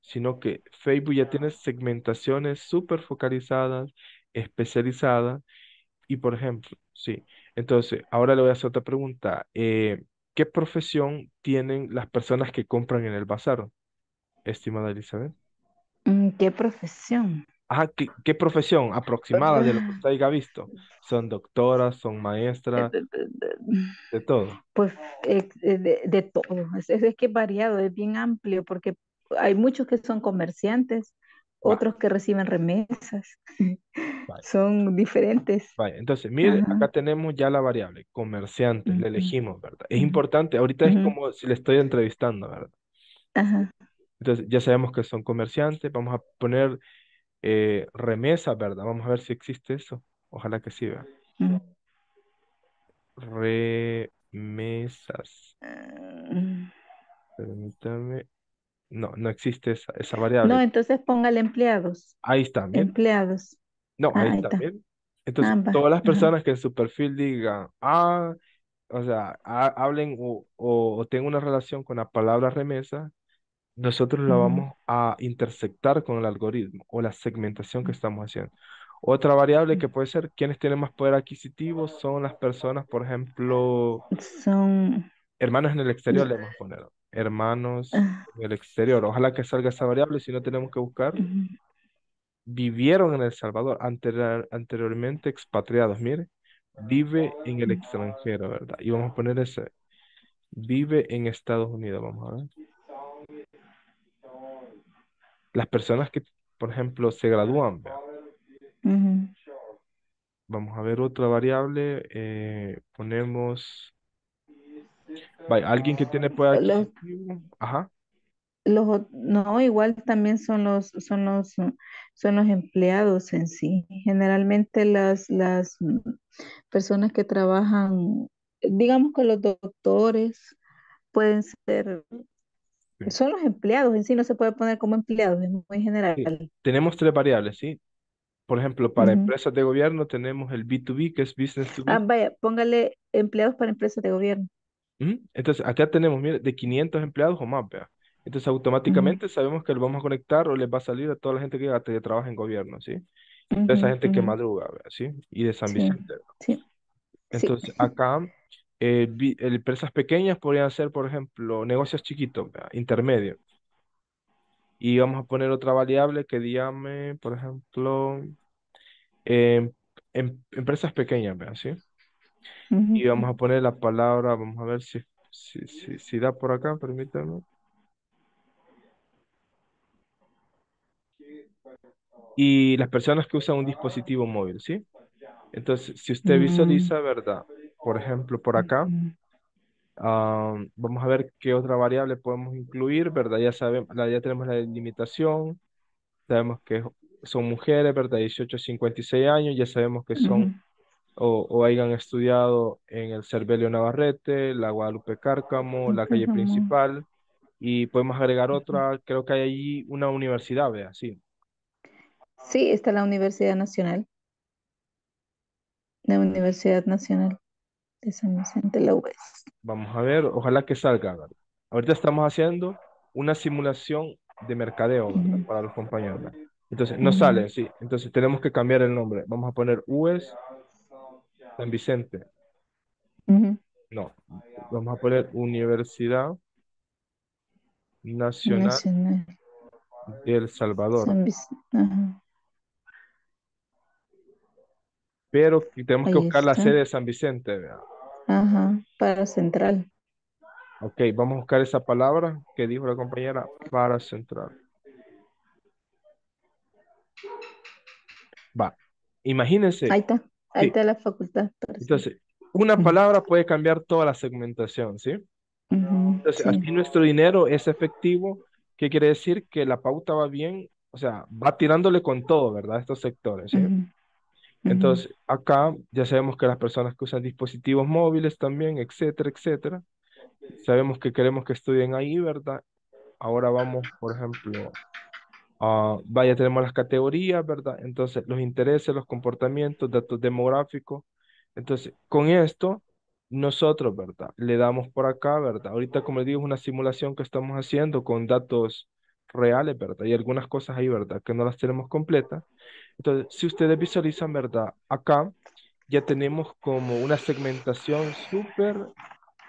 sino que Facebook ya tiene segmentaciones súper focalizadas, especializadas, y por ejemplo, sí. Entonces, ahora le voy a hacer otra pregunta. Eh, ¿Qué profesión tienen las personas que compran en el bazar, estimada Elizabeth? Mm, ¿Qué profesión? ¿qué, profesión aproximada de lo que usted haya visto? ¿Son doctoras, son maestras? De, todo. Pues eh, eh, de, todo. Es, que es variado, es bien amplio, porque hay muchos que son comerciantes, otros que reciben remesas. Son diferentes. Entonces, mire, acá tenemos ya la variable, comerciantes, la le elegimos, ¿verdad? Es importante, ahorita es como si le estoy entrevistando, ¿verdad? Entonces, ya sabemos que son comerciantes, vamos a poner remesa, eh, remesas, ¿verdad? Vamos a ver si existe eso. Ojalá que sí, Remesas. Ah. Permítame. No, no existe esa, esa variable. No, entonces póngale empleados. Ahí está. Empleados. No, ah, ahí, está. Entonces, todas las personas que en su perfil digan, ah, o sea, hablen o, o, o tengan una relación con la palabra remesa, nosotros la mm. vamos a intersectar con el algoritmo o la segmentación que mm. estamos haciendo. Otra variable que mm. puede ser quienes tienen más poder adquisitivo son las personas, por ejemplo, son hermanos en el exterior, le vamos a poner hermanos ah. en el exterior. Ojalá que salga esa variable, si no tenemos que buscar. Vivieron en El Salvador, anteriormente expatriados, mire, vive en el extranjero, ¿verdad? Y vamos a poner ese, vive en Estados Unidos, vamos a ver las personas que, por ejemplo, se gradúan. Vamos a ver otra variable. Eh, ponemos... alguien que tiene poder Ajá. Los, no, igual también son los, son los, son los empleados en sí. Generalmente las, las personas que trabajan, digamos que los doctores pueden ser son los empleados, en sí no se puede poner como empleados, es muy general. Tenemos tres variables, ¿sí? Por ejemplo, para empresas de gobierno tenemos el B2B, que es Business to ah, Business. Ah, vaya, póngale empleados para empresas de gobierno. Entonces, acá tenemos, mire, de 500 empleados o más, vea. Entonces, automáticamente sabemos que lo vamos a conectar o les va a salir a toda la gente que trabaja en gobierno, ¿sí? esa gente que madruga, ¿vea? ¿sí? Y de San Vicente. Sí. Entonces, acá eh, eh, empresas pequeñas podrían ser, por ejemplo, negocios chiquitos, intermedios. Y vamos a poner otra variable que llame, por ejemplo, em, em, empresas pequeñas, ¿verdad? Y vamos a poner la palabra, vamos a ver si, si, da por acá, permítanme. Y las personas que usan un dispositivo móvil, ¿sí? Entonces, si usted visualiza, ¿verdad? por ejemplo, por acá. vamos a ver qué otra variable podemos incluir, ¿verdad? Ya sabemos, ya tenemos la limitación, sabemos que son mujeres, ¿verdad? 18 a 56 años, ya sabemos que son o, o, hayan estudiado en el Cervelio Navarrete, la Guadalupe Cárcamo, la calle principal, y podemos agregar otra, creo que hay allí una universidad, vea, sí. Sí, está la Universidad Nacional. La Universidad Nacional. San Vicente la Vamos a ver, ojalá que salga. Ahorita estamos haciendo una simulación de mercadeo para los compañeros. Entonces, no sale, sí. Entonces, tenemos que cambiar el nombre. Vamos a poner US e San Vicente. No, vamos a poner Universidad Nacional, de El Salvador. Pero tenemos que buscar la sede de San Vicente. ¿verdad? Ajá, para central. Ok, vamos a buscar esa palabra que dijo la compañera para central. Va, imagínense. Ahí está, ahí está la facultad. Entonces, una palabra puede cambiar toda la segmentación, ¿sí? Entonces, aquí nuestro dinero es efectivo, ¿qué quiere decir? Que la pauta va bien, o sea, va tirándole con todo, ¿verdad? Estos sectores, ¿sí? Entonces, acá ya sabemos que las personas que usan dispositivos móviles también, etcétera, etcétera, sabemos que queremos que estudien ahí, ¿verdad? Ahora vamos, por ejemplo, vaya, tenemos las categorías, ¿verdad? Entonces, los intereses, los comportamientos, datos demográficos. Entonces, con esto, nosotros, ¿verdad? Le damos por acá, ¿verdad? Ahorita, como les digo, es una simulación que estamos haciendo con datos reales, ¿verdad? Y algunas cosas ahí, ¿verdad? Que no las tenemos completas. Entonces, si ustedes visualizan, ¿verdad? Acá ya tenemos como una segmentación súper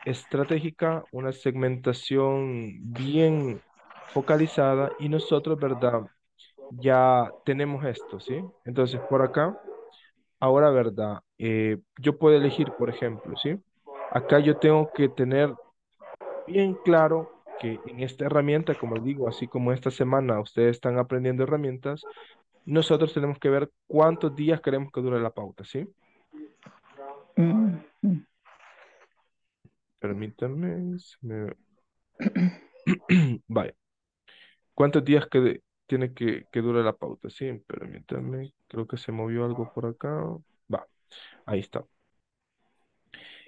estratégica, una segmentación bien focalizada y nosotros, ¿verdad? Ya tenemos esto, ¿sí? Entonces, por acá, ahora, ¿verdad? Eh, yo puedo elegir, por ejemplo, ¿sí? Acá yo tengo que tener bien claro que en esta herramienta, como digo, así como esta semana ustedes están aprendiendo herramientas, nosotros tenemos que ver cuántos días queremos que dure la pauta, ¿sí? Permítanme. Vaya. ¿Cuántos días que tiene que, que dure la pauta? Sí, permítanme. Creo que se movió algo por acá. Va. Ahí está.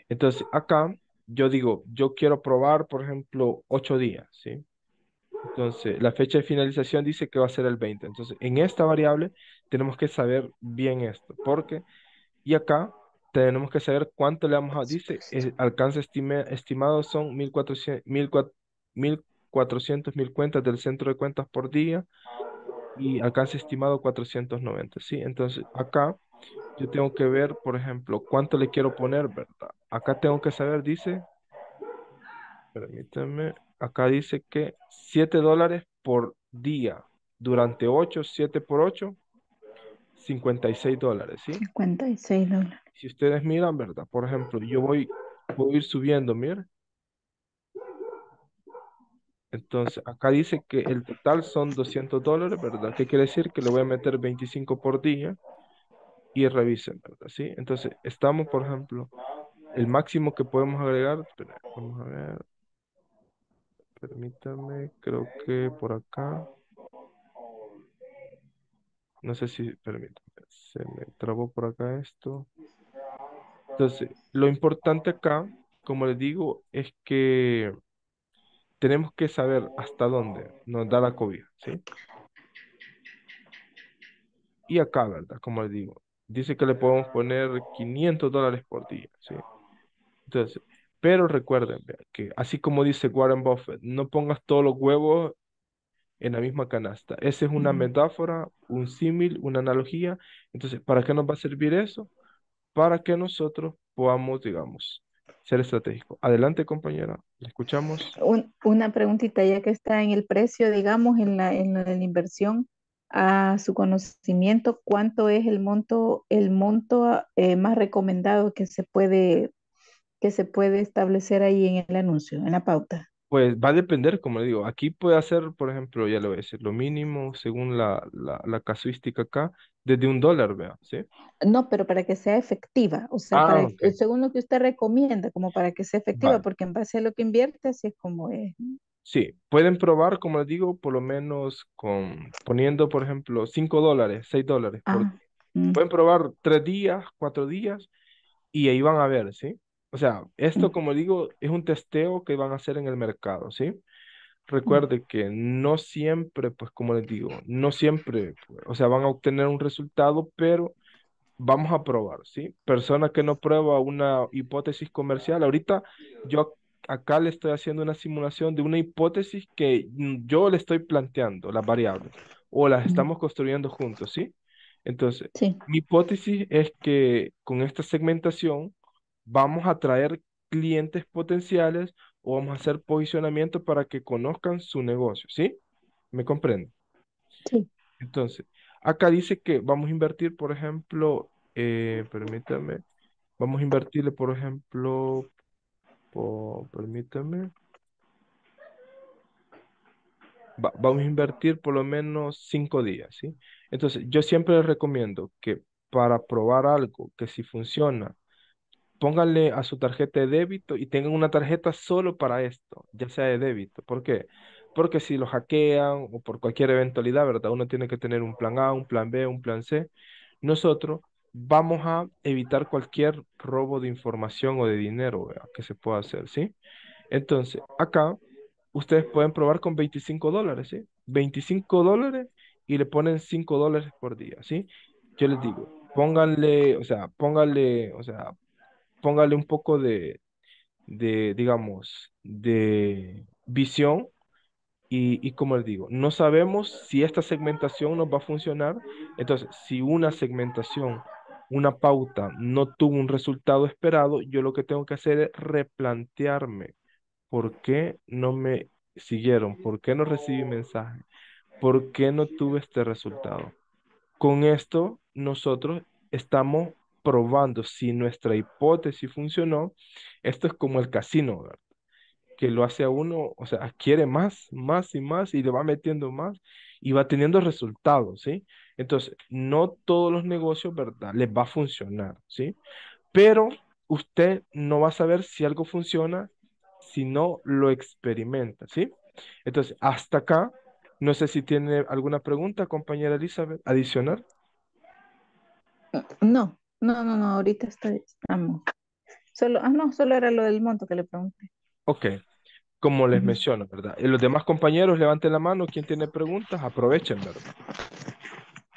Entonces, acá yo digo, yo quiero probar, por ejemplo, ocho días, ¿sí? Entonces, la fecha de finalización dice que va a ser el 20. Entonces, en esta variable tenemos que saber bien esto, porque, y acá tenemos que saber cuánto le vamos a, dice, alcance estimado son 1400, 1400 mil cuentas del centro de cuentas por día y alcance estimado 490, ¿sí? Entonces, acá yo tengo que ver, por ejemplo, cuánto le quiero poner, ¿verdad? acá tengo que saber, dice, permítanme, acá dice que 7 dólares por día durante 8, 7 por 8, 56 dólares, ¿sí? 56 dólares. Si ustedes miran, ¿verdad? Por ejemplo, yo voy, a ir subiendo, miren. Entonces, acá dice que el total son 200 dólares, ¿verdad? ¿Qué quiere decir? Que le voy a meter 25 por día y revisen, ¿verdad? ¿Sí? Entonces, estamos, por ejemplo, el máximo que podemos agregar, vamos a ver, permítame, creo que por acá, no sé si, Permítanme, se me trabó por acá esto. Entonces, lo importante acá, como les digo, es que tenemos que saber hasta dónde nos da la COVID ¿sí? Y acá, ¿verdad? Como les digo, dice que le podemos poner 500 dólares por día, ¿sí? Entonces, pero recuerden que así como dice Warren Buffett, no pongas todos los huevos en la misma canasta. Esa es una metáfora, un símil, una analogía. Entonces, ¿para qué nos va a servir eso? Para que nosotros podamos, digamos, ser estratégico. Adelante, compañera, ¿Le escuchamos. una preguntita, ya que está en el precio, digamos, en la, la, inversión, a su conocimiento, ¿cuánto es el monto, el monto eh, más recomendado que se puede que se puede establecer ahí en el anuncio, en la pauta? Pues va a depender, como le digo, aquí puede hacer, por ejemplo, ya lo voy a decir, lo mínimo según la, la, casuística acá, desde un dólar, vea, ¿sí? No, pero para que sea efectiva, o sea, ah, para, según lo que usted recomienda, como para que sea efectiva, porque en base a lo que invierte, así es como es. Sí, pueden probar, como les digo, por lo menos con poniendo, por ejemplo, cinco dólares, seis dólares. Ah, mm. Pueden probar tres días, cuatro días y ahí van a ver, ¿sí? o sea, esto mm. como digo, es un testeo que van a hacer en el mercado, ¿sí? Mm. Recuerde que no siempre, pues como les digo, no siempre, pues, o sea, van a obtener un resultado, pero vamos a probar, ¿sí? Persona que no prueba una hipótesis comercial, ahorita yo acá le estoy haciendo una simulación de una hipótesis que mm, yo le estoy planteando, las variables, o las estamos construyendo juntos, ¿sí? Entonces, mi hipótesis es que con esta segmentación vamos a traer clientes potenciales o vamos a hacer posicionamiento para que conozcan su negocio, ¿sí? ¿Me comprendo? Sí. Entonces, acá dice que vamos a invertir, por ejemplo, eh, permítame, vamos a invertirle, por ejemplo, por, permítame, vamos a invertir por lo menos cinco días, ¿sí? Entonces, yo siempre les recomiendo que para probar algo, que si funciona, pónganle a su tarjeta de débito y tengan una tarjeta solo para esto, ya sea de débito. ¿Por qué? Porque si lo hackean o por cualquier eventualidad, ¿verdad? Uno tiene que tener un plan A, un plan B, un plan C. Nosotros vamos a evitar cualquier robo de información o de dinero que se pueda hacer, ¿sí? Entonces, acá ustedes pueden probar con 25 dólares, ¿sí? 25 dólares y le ponen 5 dólares por día, ¿sí? Yo les digo, pónganle, o sea, pónganle, o sea, póngale un poco de, digamos, de visión y, y, como les digo, no sabemos si esta segmentación nos va a funcionar. Entonces, si una segmentación, una pauta no tuvo un resultado esperado, yo lo que tengo que hacer es replantearme por qué no me siguieron, por qué no recibí mensaje, por qué no tuve este resultado. Con esto, nosotros estamos probando si nuestra hipótesis funcionó, esto es como el casino, ¿verdad? que lo hace a uno, o sea, adquiere más, más y más y le va metiendo más y va teniendo resultados, ¿sí? Entonces, no todos los negocios, ¿verdad? Les va a funcionar, ¿sí? Pero usted no va a saber si algo funciona si no lo experimenta, ¿sí? Entonces, hasta acá, no sé si tiene alguna pregunta, compañera Elizabeth, adicional. Eh, no, no, no, no, ahorita estoy, estamos. Solo, ah, no, solo era lo del monto que le pregunté. Ok, como les menciono, ¿verdad? Y los demás compañeros, levanten la mano, quien tiene preguntas, aprovechen, ¿verdad?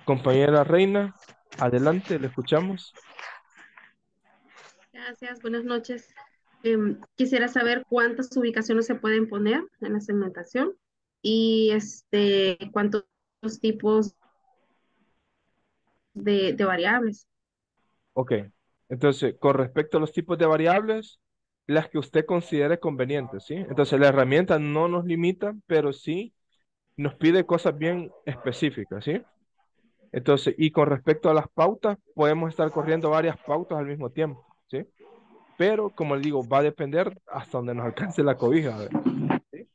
Compañera Reina, adelante, le escuchamos. Gracias, buenas noches. Em, quisiera saber cuántas ubicaciones se pueden poner en la segmentación y este, cuántos tipos de variables. Ok, entonces, con respecto a los tipos de variables, las que usted considere convenientes, ¿sí? Entonces, la herramienta no nos limita, pero sí nos pide cosas bien específicas, ¿sí? Entonces, y con respecto a las pautas, podemos estar corriendo varias pautas al mismo tiempo, ¿sí? Pero, como le digo, va a depender hasta donde nos alcance la cobija, ¿sí?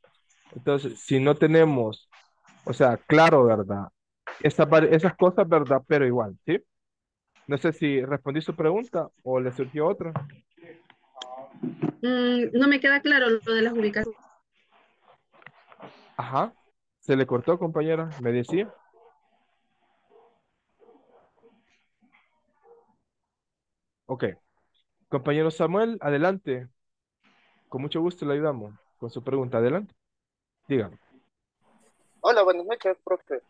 Entonces, si no tenemos, o sea, claro, ¿verdad? esas cosas, ¿verdad? Pero igual, ¿sí? No sé si respondí su pregunta o le surgió otra. Mm, no me queda claro lo de las ubicaciones. Ajá. Se le cortó, compañera. ¿Me decía? Ok. Compañero Samuel, adelante. Con mucho gusto le ayudamos con su pregunta. Adelante. Dígame. Hola, buenas noches, profe.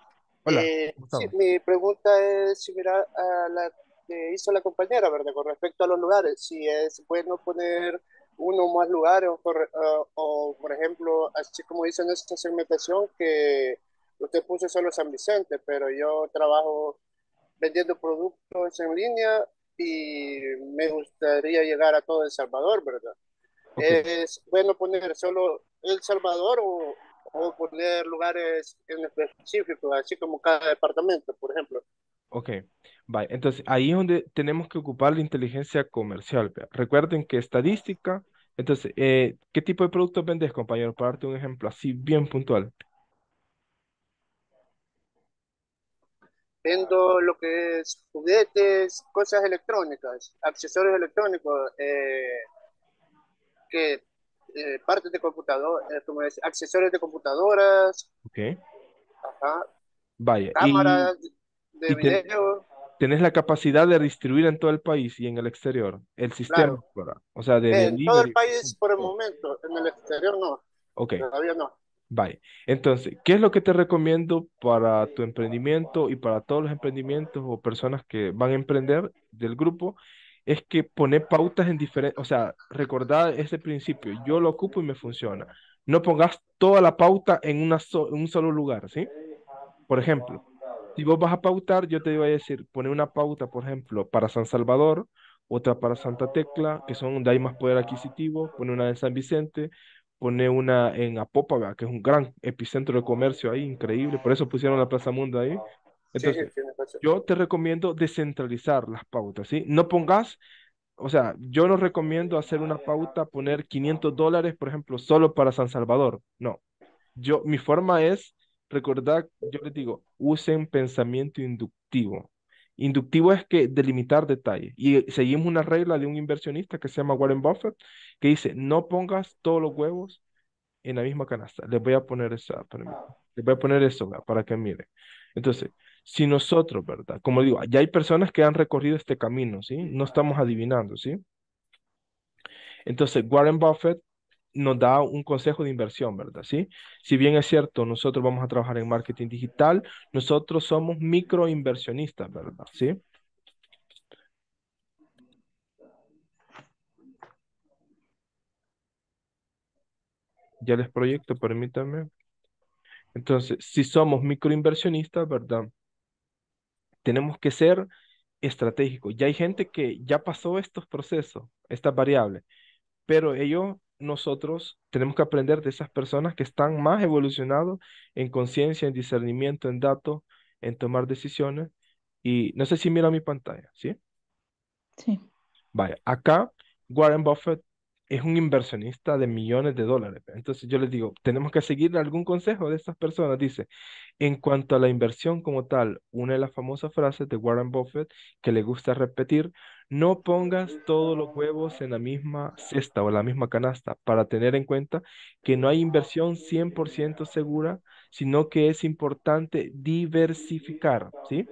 Hola, eh, mi pregunta es similar a la que hizo la compañera, ¿verdad? Con respecto a los lugares, si es bueno poner uno o más lugares, o eh, por, ejemplo, así como dicen en esta segmentación, que usted puso solo San Vicente, pero yo trabajo vendiendo productos en línea y me gustaría llegar a todo El Salvador, ¿verdad? Es bueno poner solo El Salvador o, o, poner lugares en específico, así como cada departamento, por ejemplo. Ok, vale. Entonces, ahí es donde tenemos que ocupar la inteligencia comercial. Recuerden que estadística, entonces, eh, ¿qué tipo de productos vendes, compañero? Para darte un ejemplo así bien puntual. Vendo lo que es juguetes, cosas electrónicas, accesorios electrónicos, eh, que, eh, partes de computador, eh, como accesorios de computadoras. Ok. Ajá. Vaya. Cámaras, ¿Tienes Tenés la capacidad de distribuir en todo el país y en el exterior el sistema. O sea, de en todo el país por el momento, en el exterior no. Ok. Todavía no. Vale. Entonces, ¿qué es lo que te recomiendo para tu emprendimiento y para todos los emprendimientos o personas que van a emprender del grupo? Es que pone pautas en diferentes, o sea, recordar ese principio, yo lo ocupo y me funciona. No pongas toda la pauta en, una en un solo lugar, ¿sí? Por ejemplo, si vos vas a pautar, yo te voy a decir, pone una pauta, por ejemplo, para San Salvador, otra para Santa Tecla, que son donde hay más poder adquisitivo, pone una en San Vicente, pone una en Apópaga, que es un gran epicentro de comercio ahí, increíble, por eso pusieron la Plaza Mundo ahí. Entonces, yo te recomiendo descentralizar las pautas, ¿sí? No pongas, o sea, yo no recomiendo hacer una pauta, poner 500 dólares, por ejemplo, solo para San Salvador, no. Yo, mi forma es recordad, yo les digo, usen pensamiento inductivo. Inductivo es que delimitar detalles. Y seguimos una regla de un inversionista que se llama Warren Buffett, que dice, no pongas todos los huevos en la misma canasta. Les voy a poner esa, ah. les voy a poner eso para que miren. Entonces, si nosotros, ¿verdad? Como digo, ya hay personas que han recorrido este camino, ¿sí? No estamos adivinando, ¿sí? Entonces, Warren Buffett nos da un consejo de inversión, ¿verdad? ¿Sí? Si bien es cierto, nosotros vamos a trabajar en marketing digital, nosotros somos microinversionistas, ¿verdad? ¿Sí? Ya les proyecto, permítanme. Entonces, si somos microinversionistas, ¿verdad? Tenemos que ser estratégicos. Ya hay gente que ya pasó estos procesos, estas variables, pero ellos nosotros tenemos que aprender de esas personas que están más evolucionados en conciencia, en discernimiento, en datos, en tomar decisiones. Y no sé si mira mi pantalla, ¿sí? Sí. Vaya, acá Warren Buffett es un inversionista de millones de dólares. Entonces yo les digo, tenemos que seguir algún consejo de estas personas. Dice, en cuanto a la inversión como tal, una de las famosas frases de Warren Buffett que le gusta repetir, no pongas todos los huevos en la misma cesta o en la misma canasta para tener en cuenta que no hay inversión 100% segura, sino que es importante diversificar, ¿sí?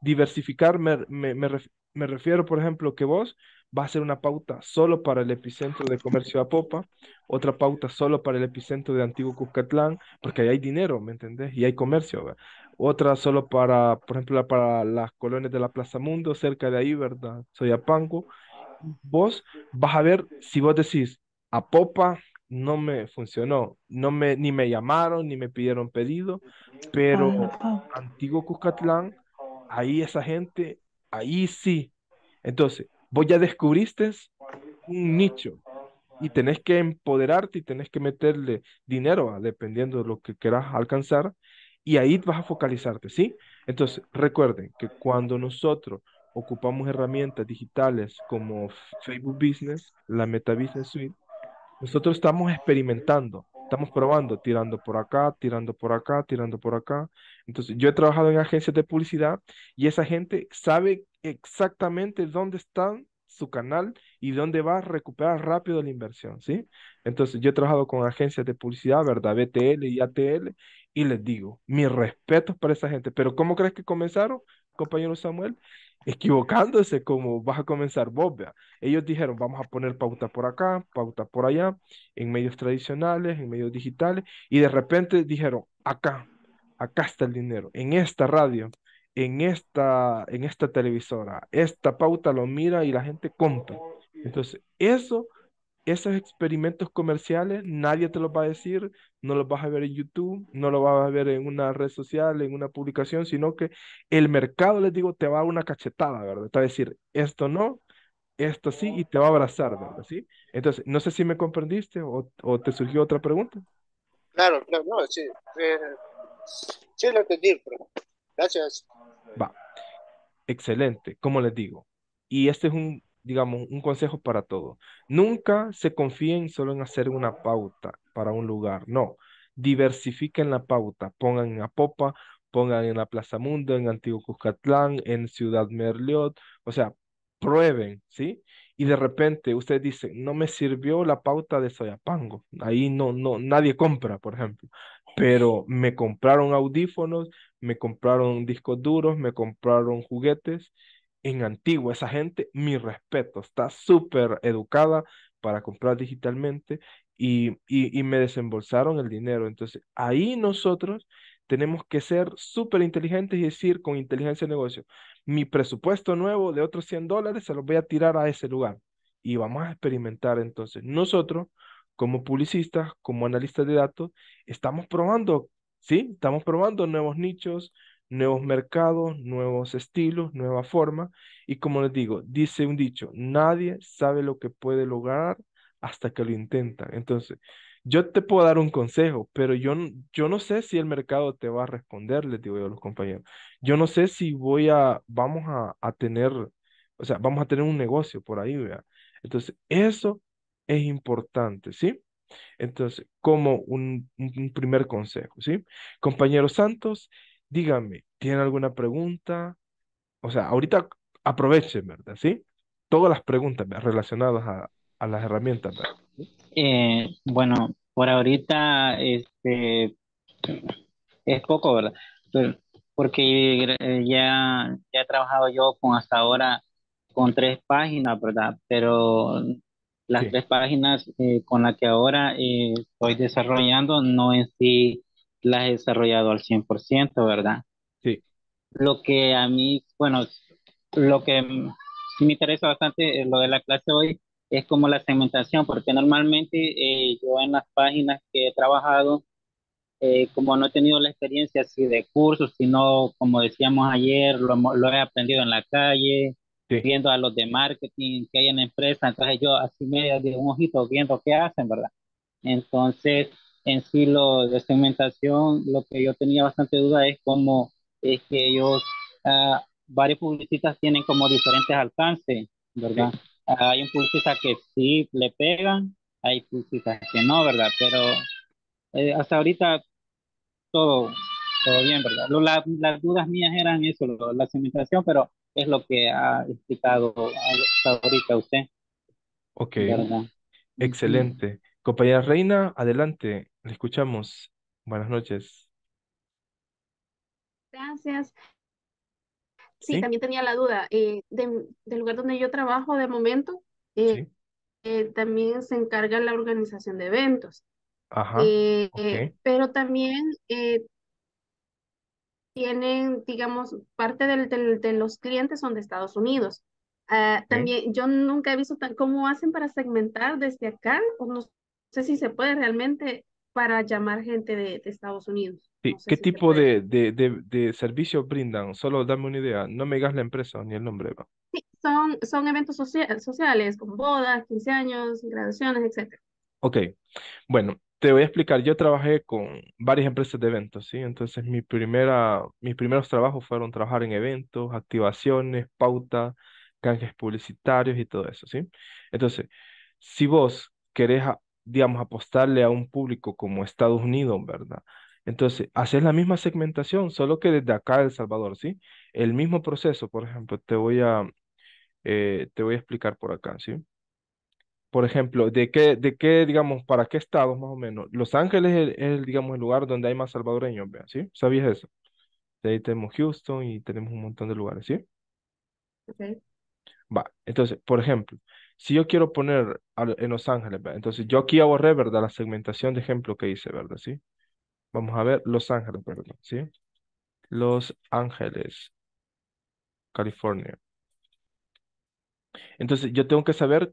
Diversificar, me, me refiero, por ejemplo, que vos va a ser una pauta solo para el epicentro de comercio a popa, otra pauta solo para el epicentro de Antiguo Cuscatlán, porque ahí hay dinero, ¿me entendés? Y hay comercio, Otra solo para, por ejemplo, para las colonias de la Plaza Mundo, cerca de ahí, ¿verdad? Soy Pango. Vos vas a ver si vos decís, a popa no me funcionó, no me, ni me llamaron, ni me pidieron pedido, pero Antiguo Cuscatlán, ahí esa gente, ahí sí. Entonces, vos ya descubriste un nicho y tenés que empoderarte y tenés que meterle dinero, dependiendo de lo que quieras alcanzar, y ahí vas a focalizarte, ¿sí? Entonces, recuerden que cuando nosotros ocupamos herramientas digitales como Facebook Business, la Meta Business Suite, nosotros estamos experimentando, Estamos probando, tirando por acá, tirando por acá, tirando por acá. Entonces, yo he trabajado en agencias de publicidad y esa gente sabe exactamente dónde está su canal y dónde va a recuperar rápido la inversión, ¿sí? Entonces, yo he trabajado con agencias de publicidad, ¿verdad? BTL y ATL, y les digo, mis respetos para esa gente. Pero, ¿cómo crees que comenzaron, compañero Samuel? equivocándose como vas a comenzar vos, Ellos dijeron, vamos a poner pauta por acá, pauta por allá, en medios tradicionales, en medios digitales, y de repente dijeron, acá, acá está el dinero, en esta radio, en esta, en esta televisora, esta pauta lo mira y la gente compra. Entonces, eso esos experimentos comerciales nadie te los va a decir, no los vas a ver en YouTube, no los vas a ver en una red social, en una publicación, sino que el mercado, les digo, te va a dar una cachetada, ¿verdad? Te va a decir, esto no, esto sí, y te va a abrazar, ¿verdad? ¿Sí? Entonces, no sé si me comprendiste o, te surgió otra pregunta. Claro, claro, no, sí. Eh, sí, lo entendí, pero gracias. Va, excelente, como les digo. Y este es un digamos, un consejo para todo. Nunca se confíen solo en hacer una pauta para un lugar, no. Diversifiquen la pauta, pongan en Apopa, pongan en la Plaza Mundo, en Antiguo Cuscatlán, en Ciudad Merliot, o sea, prueben, ¿sí? Y de repente usted dice, no me sirvió la pauta de Soyapango, ahí no, no, nadie compra, por ejemplo, pero me compraron audífonos, me compraron discos duros, me compraron juguetes, en Antigua, esa gente, mi respeto, está súper educada para comprar digitalmente y, y, me desembolsaron el dinero. Entonces, ahí nosotros tenemos que ser súper inteligentes y decir con inteligencia de negocio, mi presupuesto nuevo de otros 100 dólares se los voy a tirar a ese lugar y vamos a experimentar. Entonces, nosotros como publicistas, como analistas de datos, estamos probando, ¿sí? Estamos probando nuevos nichos, nuevos mercados, nuevos estilos, nueva forma. Y como les digo, dice un dicho, nadie sabe lo que puede lograr hasta que lo intenta. Entonces, yo te puedo dar un consejo, pero yo, yo no sé si el mercado te va a responder, les digo yo a los compañeros. Yo no sé si voy a, vamos a, tener, o sea, vamos a tener un negocio por ahí, ¿verdad? Entonces, eso es importante, ¿sí? Entonces, como un, un, primer consejo, ¿sí? Compañeros santos, díganme, ¿tienen alguna pregunta? O sea, ahorita aprovechen, ¿verdad? ¿Sí? Todas las preguntas relacionadas a, las herramientas, ¿verdad? Eh, bueno, por ahorita este, es poco, ¿verdad? porque eh, ya, he trabajado yo con hasta ahora con tres páginas, ¿verdad? Pero las tres páginas eh, con las que ahora estoy desarrollando no en sí las he desarrollado al 100%, ¿verdad? Sí. Lo que a mí, bueno, lo que me interesa bastante eh, lo de la clase hoy es como la segmentación, porque normalmente eh, yo en las páginas que he trabajado, eh, como no he tenido la experiencia así de cursos, sino como decíamos ayer, lo, he aprendido en la calle, viendo a los de marketing que hay en la empresa, entonces yo así media de un ojito viendo qué hacen, ¿verdad? Entonces, en sí lo de segmentación, lo que yo tenía bastante duda es cómo es que ellos, ah, varios publicistas tienen como diferentes alcances, ¿verdad? Ah, hay un publicista que sí le pegan, hay publicistas que no, ¿verdad? Pero eh, hasta ahorita todo, todo bien, ¿verdad? las dudas mías eran eso, la segmentación, pero es lo que ha explicado ah, hasta ahorita usted. Ok. Excelente. Compañera Reina, adelante, le escuchamos. Buenas noches. Gracias. Sí, también tenía la duda. Eh, del lugar donde yo trabajo de momento, eh, eh, también se encarga la organización de eventos. Ajá, pero también tienen, digamos, parte de los clientes son de Estados Unidos. Ah, también yo nunca he visto cómo hacen para segmentar desde acá, o sé si se puede realmente para llamar gente de, Estados Unidos. Sí. ¿Qué tipo de, de, de, brindan? Solo dame una idea, no me digas la empresa ni el nombre. Sí, son, son eventos sociales, como bodas, 15 años, graduaciones, etc. Ok, bueno, te voy a explicar, yo trabajé con varias empresas de eventos, ¿sí? Entonces mi primera, mis primeros trabajos fueron trabajar en eventos, activaciones, pauta canjes publicitarios y todo eso, ¿sí? Entonces, si vos querés digamos, apostarle a un público como Estados Unidos, ¿verdad? Entonces, haces la misma segmentación, solo que desde acá El Salvador, ¿sí? El mismo proceso, por ejemplo, te voy a, eh, te voy a explicar por acá, ¿sí? Por ejemplo, ¿de qué, de qué, digamos, para qué estados más o menos? Los Ángeles es, el, digamos, el lugar donde hay más salvadoreños, ¿sí? ¿Sabías eso? De ahí tenemos Houston y tenemos un montón de lugares, ¿sí? Ok. Va, entonces, por ejemplo, si yo quiero poner en Los Ángeles, entonces yo aquí ahorré, ¿verdad? La segmentación de ejemplo que hice, ¿verdad? ¿Sí? Vamos a ver Los Ángeles, ¿verdad? ¿Sí? Los Ángeles, California. Entonces yo tengo que saber,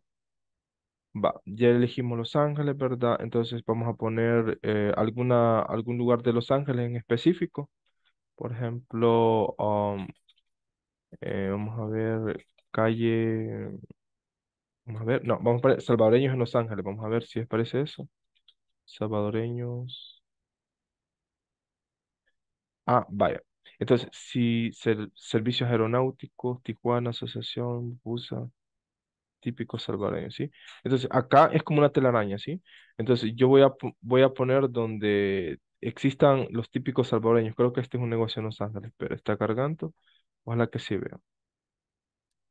va, ya elegimos Los Ángeles, ¿verdad? Entonces vamos a poner eh, alguna, algún lugar de Los Ángeles en específico. Por ejemplo, um, eh, vamos a ver calle Vamos a ver, no, vamos a poner salvadoreños en Los Ángeles. Vamos a ver si les parece eso. Salvadoreños. Ah, vaya. Entonces, si servicios aeronáuticos, Tijuana, Asociación, Busa, típicos salvadoreños, ¿sí? Entonces, acá es como una telaraña, ¿sí? Entonces, yo voy a, voy a poner donde existan los típicos salvadoreños. Creo que este es un negocio en Los Ángeles, pero está cargando. Ojalá que se vea,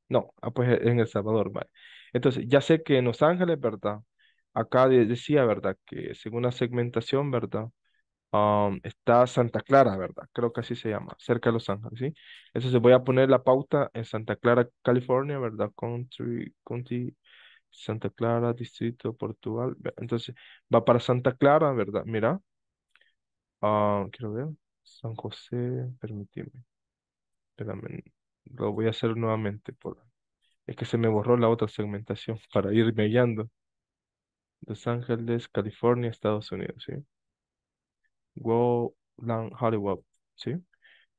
no, ah, pues e, en El Salvador, vale. Entonces, ya sé que en Los Ángeles, ¿verdad? Acá decía, ¿verdad? Que según la segmentación, ¿verdad? está Santa Clara, ¿verdad? Creo que así se llama, cerca de Los Ángeles, ¿sí? Entonces voy a poner la pauta en Santa Clara, California, ¿verdad? Country, County, Santa Clara, Distrito, Portugal. Entonces va para Santa Clara, ¿verdad? Mira, ah, quiero ver. San José, permíteme, espérame. Lo voy a hacer nuevamente. Por... Es que se me borró la otra segmentación para irme guiando. Los Ángeles, California, Estados Unidos, ¿sí? long Hollywood, ¿sí?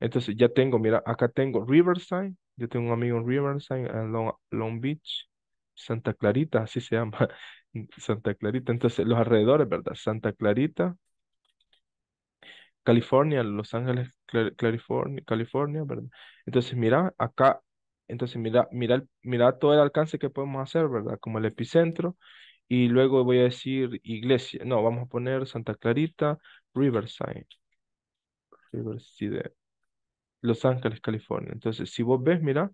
Entonces ya tengo, mira, acá tengo Riverside. Yo tengo un amigo en Riverside, en Long, Long Beach, Santa Clarita, así se llama. Santa Clarita. Entonces, los alrededores, ¿verdad? Santa Clarita, California, Los Ángeles, California, California, ¿verdad? Entonces, mira, acá, entonces, mira, mira, mira todo el alcance que podemos hacer, ¿verdad? Como el epicentro, y luego voy a decir iglesia, no, vamos a poner Santa Clarita, Riverside, Riverside, Los Ángeles, California. Entonces, si vos ves, mira,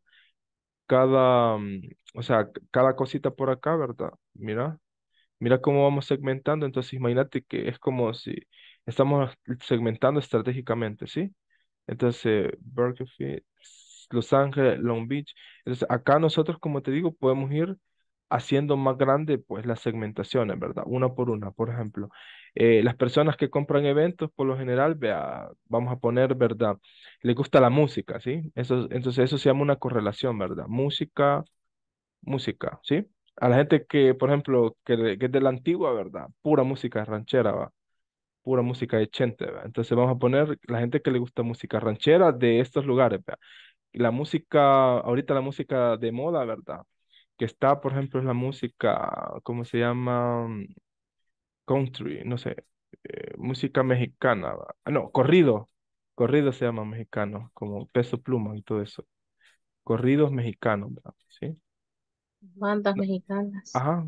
cada, mm, o sea, cada cosita por acá, ¿verdad? Mira, mira cómo vamos segmentando, entonces imagínate que es como si estamos segmentando estratégicamente, ¿sí? Entonces, eh, Berkeley, Los Ángeles, Long Beach. Entonces, acá nosotros, como te digo, podemos ir haciendo más grande pues las segmentaciones, ¿verdad? Una por una, por ejemplo. Eh, las personas que compran eventos, por lo general, vea, vamos a poner, ¿verdad? le gusta la música, ¿sí? Eso, entonces eso se llama una correlación, ¿verdad? Música, música, ¿sí? A la gente que, por ejemplo, que, que es de la antigua, ¿verdad? Pura música ranchera, ¿va? pura música de Chente, Entonces vamos a poner la gente que le gusta música ranchera de estos lugares, ¿verdad? La música, ahorita la música de moda, ¿verdad? Que está, por ejemplo, es la música, ¿cómo se llama? Country, no sé, eh, música mexicana, ah, no, corrido, corrido se llama mexicano, como peso pluma y todo eso. Corridos mexicanos, ¿verdad? ¿Sí? Bandas mexicanas. Ajá,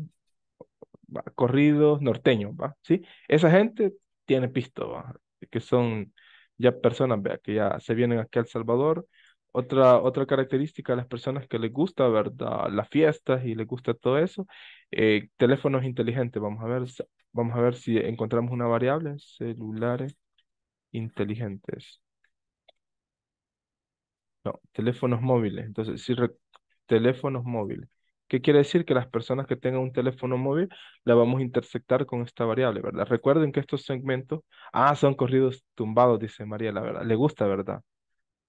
corridos norteños, ¿va? ¿Sí? Esa gente tiene pisto, que son ya personas vea, que ya se vienen aquí a El Salvador. Otra, otra característica de las personas que les gusta, ¿verdad? Las fiestas y les gusta todo eso. Eh, teléfonos inteligentes, vamos a ver, vamos a ver si encontramos una variable, celulares inteligentes. No, teléfonos móviles. Entonces, si teléfonos móviles. ¿Qué quiere decir? Que las personas que tengan un teléfono móvil la vamos a intersectar con esta variable, ¿verdad? Recuerden que estos segmentos, ah, son corridos tumbados, dice María, la verdad, le gusta, ¿verdad?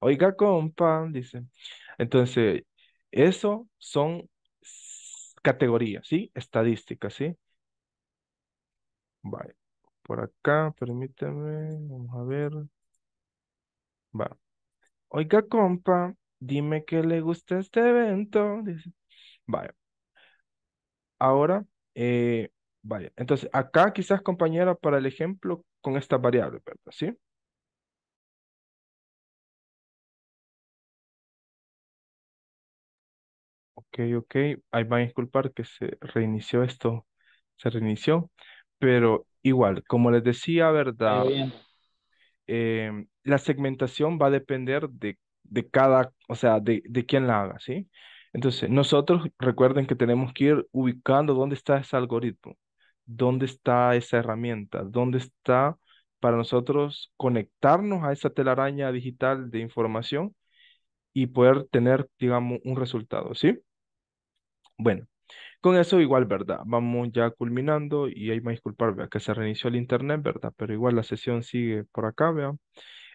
Oiga, compa, dice. Entonces, eso son categorías, ¿sí? Estadísticas, ¿sí? Vale. Por acá, permíteme, vamos a ver. Va. Oiga, compa, dime que le gusta este evento, dice. Vaya. Ahora, eh, vaya. Entonces, acá quizás, compañera, para el ejemplo con esta variable ¿verdad? ¿Sí? Ok, ok. Ahí van a disculpar que se reinició esto. Se reinició. Pero igual, como les decía, ¿verdad? Em, la segmentación va a depender de, de cada, o sea, de, de quién la haga, ¿sí? Entonces, nosotros recuerden que tenemos que ir ubicando dónde está ese algoritmo, dónde está esa herramienta, dónde está para nosotros conectarnos a esa telaraña digital de información y poder tener, digamos, un resultado, ¿sí? Bueno, con eso igual, ¿verdad? Vamos ya culminando y hay más disculpar, vea que se reinició el internet, ¿verdad? Pero igual la sesión sigue por acá, vea.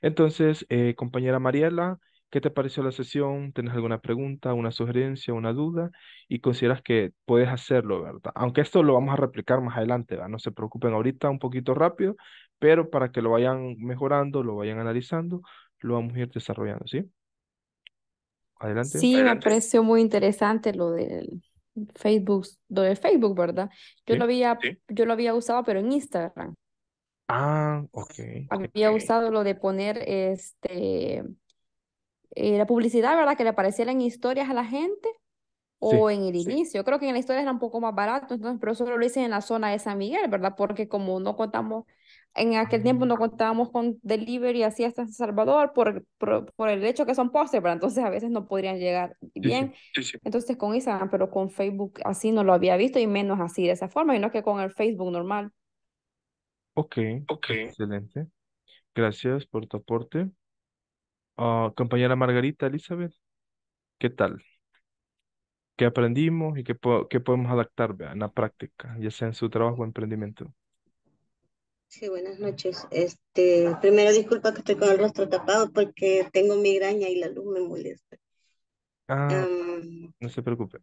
Entonces, eh, compañera Mariela, ¿Qué te pareció la sesión? ¿Tienes alguna pregunta, una sugerencia, una duda? Y consideras que puedes hacerlo, ¿verdad? Aunque esto lo vamos a replicar más adelante, ¿verdad? No se preocupen ahorita un poquito rápido, pero para que lo vayan mejorando, lo vayan analizando, lo vamos a ir desarrollando, ¿sí? Adelante. Sí, me pareció muy interesante lo del Facebook, lo de Facebook, ¿verdad? Yo lo había, yo lo había usado, pero en Instagram. Ah, ok. Había usado lo de poner este eh, la publicidad, ¿verdad? Que le en historias a la gente o en el inicio. creo que en la historia era un poco más barato, entonces, pero eso lo hice en la zona de San Miguel, ¿verdad? Porque como no contamos, en aquel tiempo no mm. contábamos con delivery así hasta San Salvador por, por, el hecho que son postes ¿verdad? Entonces a veces no podrían llegar bien. entonces con Instagram, pero con Facebook así no lo había visto y menos así de esa forma, y no que con el Facebook normal. Ok, ok. Excelente. Gracias por tu aporte. Ah, compañera Margarita Elizabeth, ¿qué tal? ¿Qué aprendimos y qué, qué podemos adaptar en la práctica, ya sea en su trabajo o emprendimiento? Sí, buenas noches. Este, primero disculpa que estoy con el rostro tapado porque tengo migraña y la luz me molesta. Ah, no se preocupe.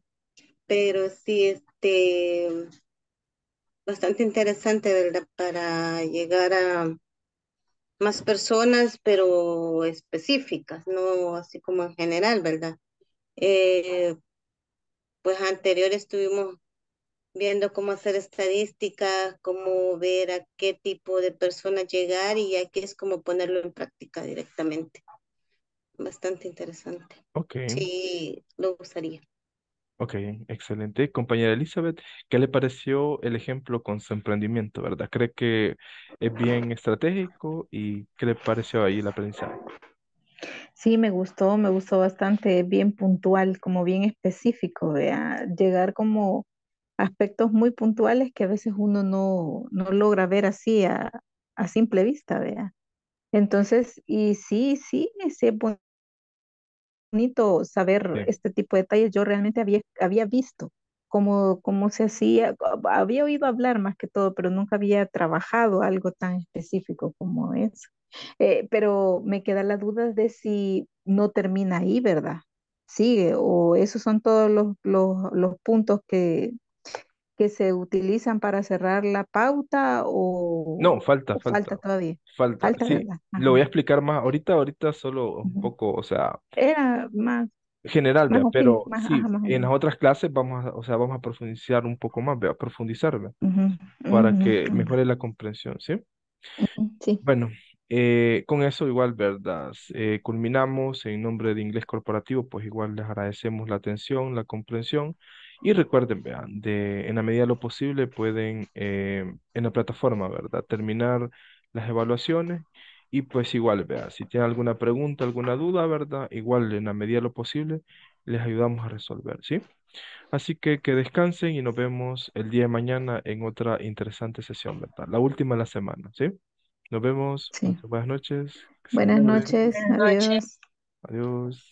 Pero sí, este, bastante interesante, ¿verdad? Para llegar a, más personas, pero específicas, no así como en general, ¿verdad? Eh, pues anterior estuvimos viendo cómo hacer estadística, cómo ver a qué tipo de personas llegar y aquí es como ponerlo en práctica directamente. Bastante interesante. Ok. Sí, lo usaría. Ok, excelente. Compañera Elizabeth, ¿qué le pareció el ejemplo con su emprendimiento, verdad? ¿Cree que es bien estratégico y qué le pareció ahí la aprendizaje? Sí, me gustó, me gustó bastante, bien puntual, como bien específico, ¿vea? llegar como aspectos muy puntuales que a veces uno no, logra ver así a, simple vista, vea. Entonces, y sí, sí, ese es bonito saber este tipo de detalles. Yo realmente había, había visto cómo, cómo se hacía, había oído hablar más que todo, pero nunca había trabajado algo tan específico como eso. Eh, pero me queda la duda de si no termina ahí, ¿verdad? Sigue, o esos son todos los, los, los puntos que, que se utilizan para cerrar la pauta o no, falta, falta, todavía. Falta, falta Lo voy a explicar más ahorita, ahorita solo un poco, o sea, era más general, pero sí, en las otras clases vamos a, o sea, vamos a profundizar un poco más, a profundizarme para que mejore la comprensión, ¿sí? Sí. Bueno, eh, con eso igual, ¿verdad? Eh, culminamos en nombre de Inglés Corporativo, pues igual les agradecemos la atención, la comprensión y recuerden, vean, de, en la medida de lo posible pueden eh, en la plataforma, ¿verdad? Terminar las evaluaciones y pues igual, vean, si tienen alguna pregunta, alguna duda, ¿verdad? Igual en la medida de lo posible les ayudamos a resolver, ¿sí? Así que que descansen y nos vemos el día de mañana en otra interesante sesión, ¿verdad? La última de la semana, ¿sí? Nos vemos. Buenas noches. Buenas noches. Adiós. Adiós.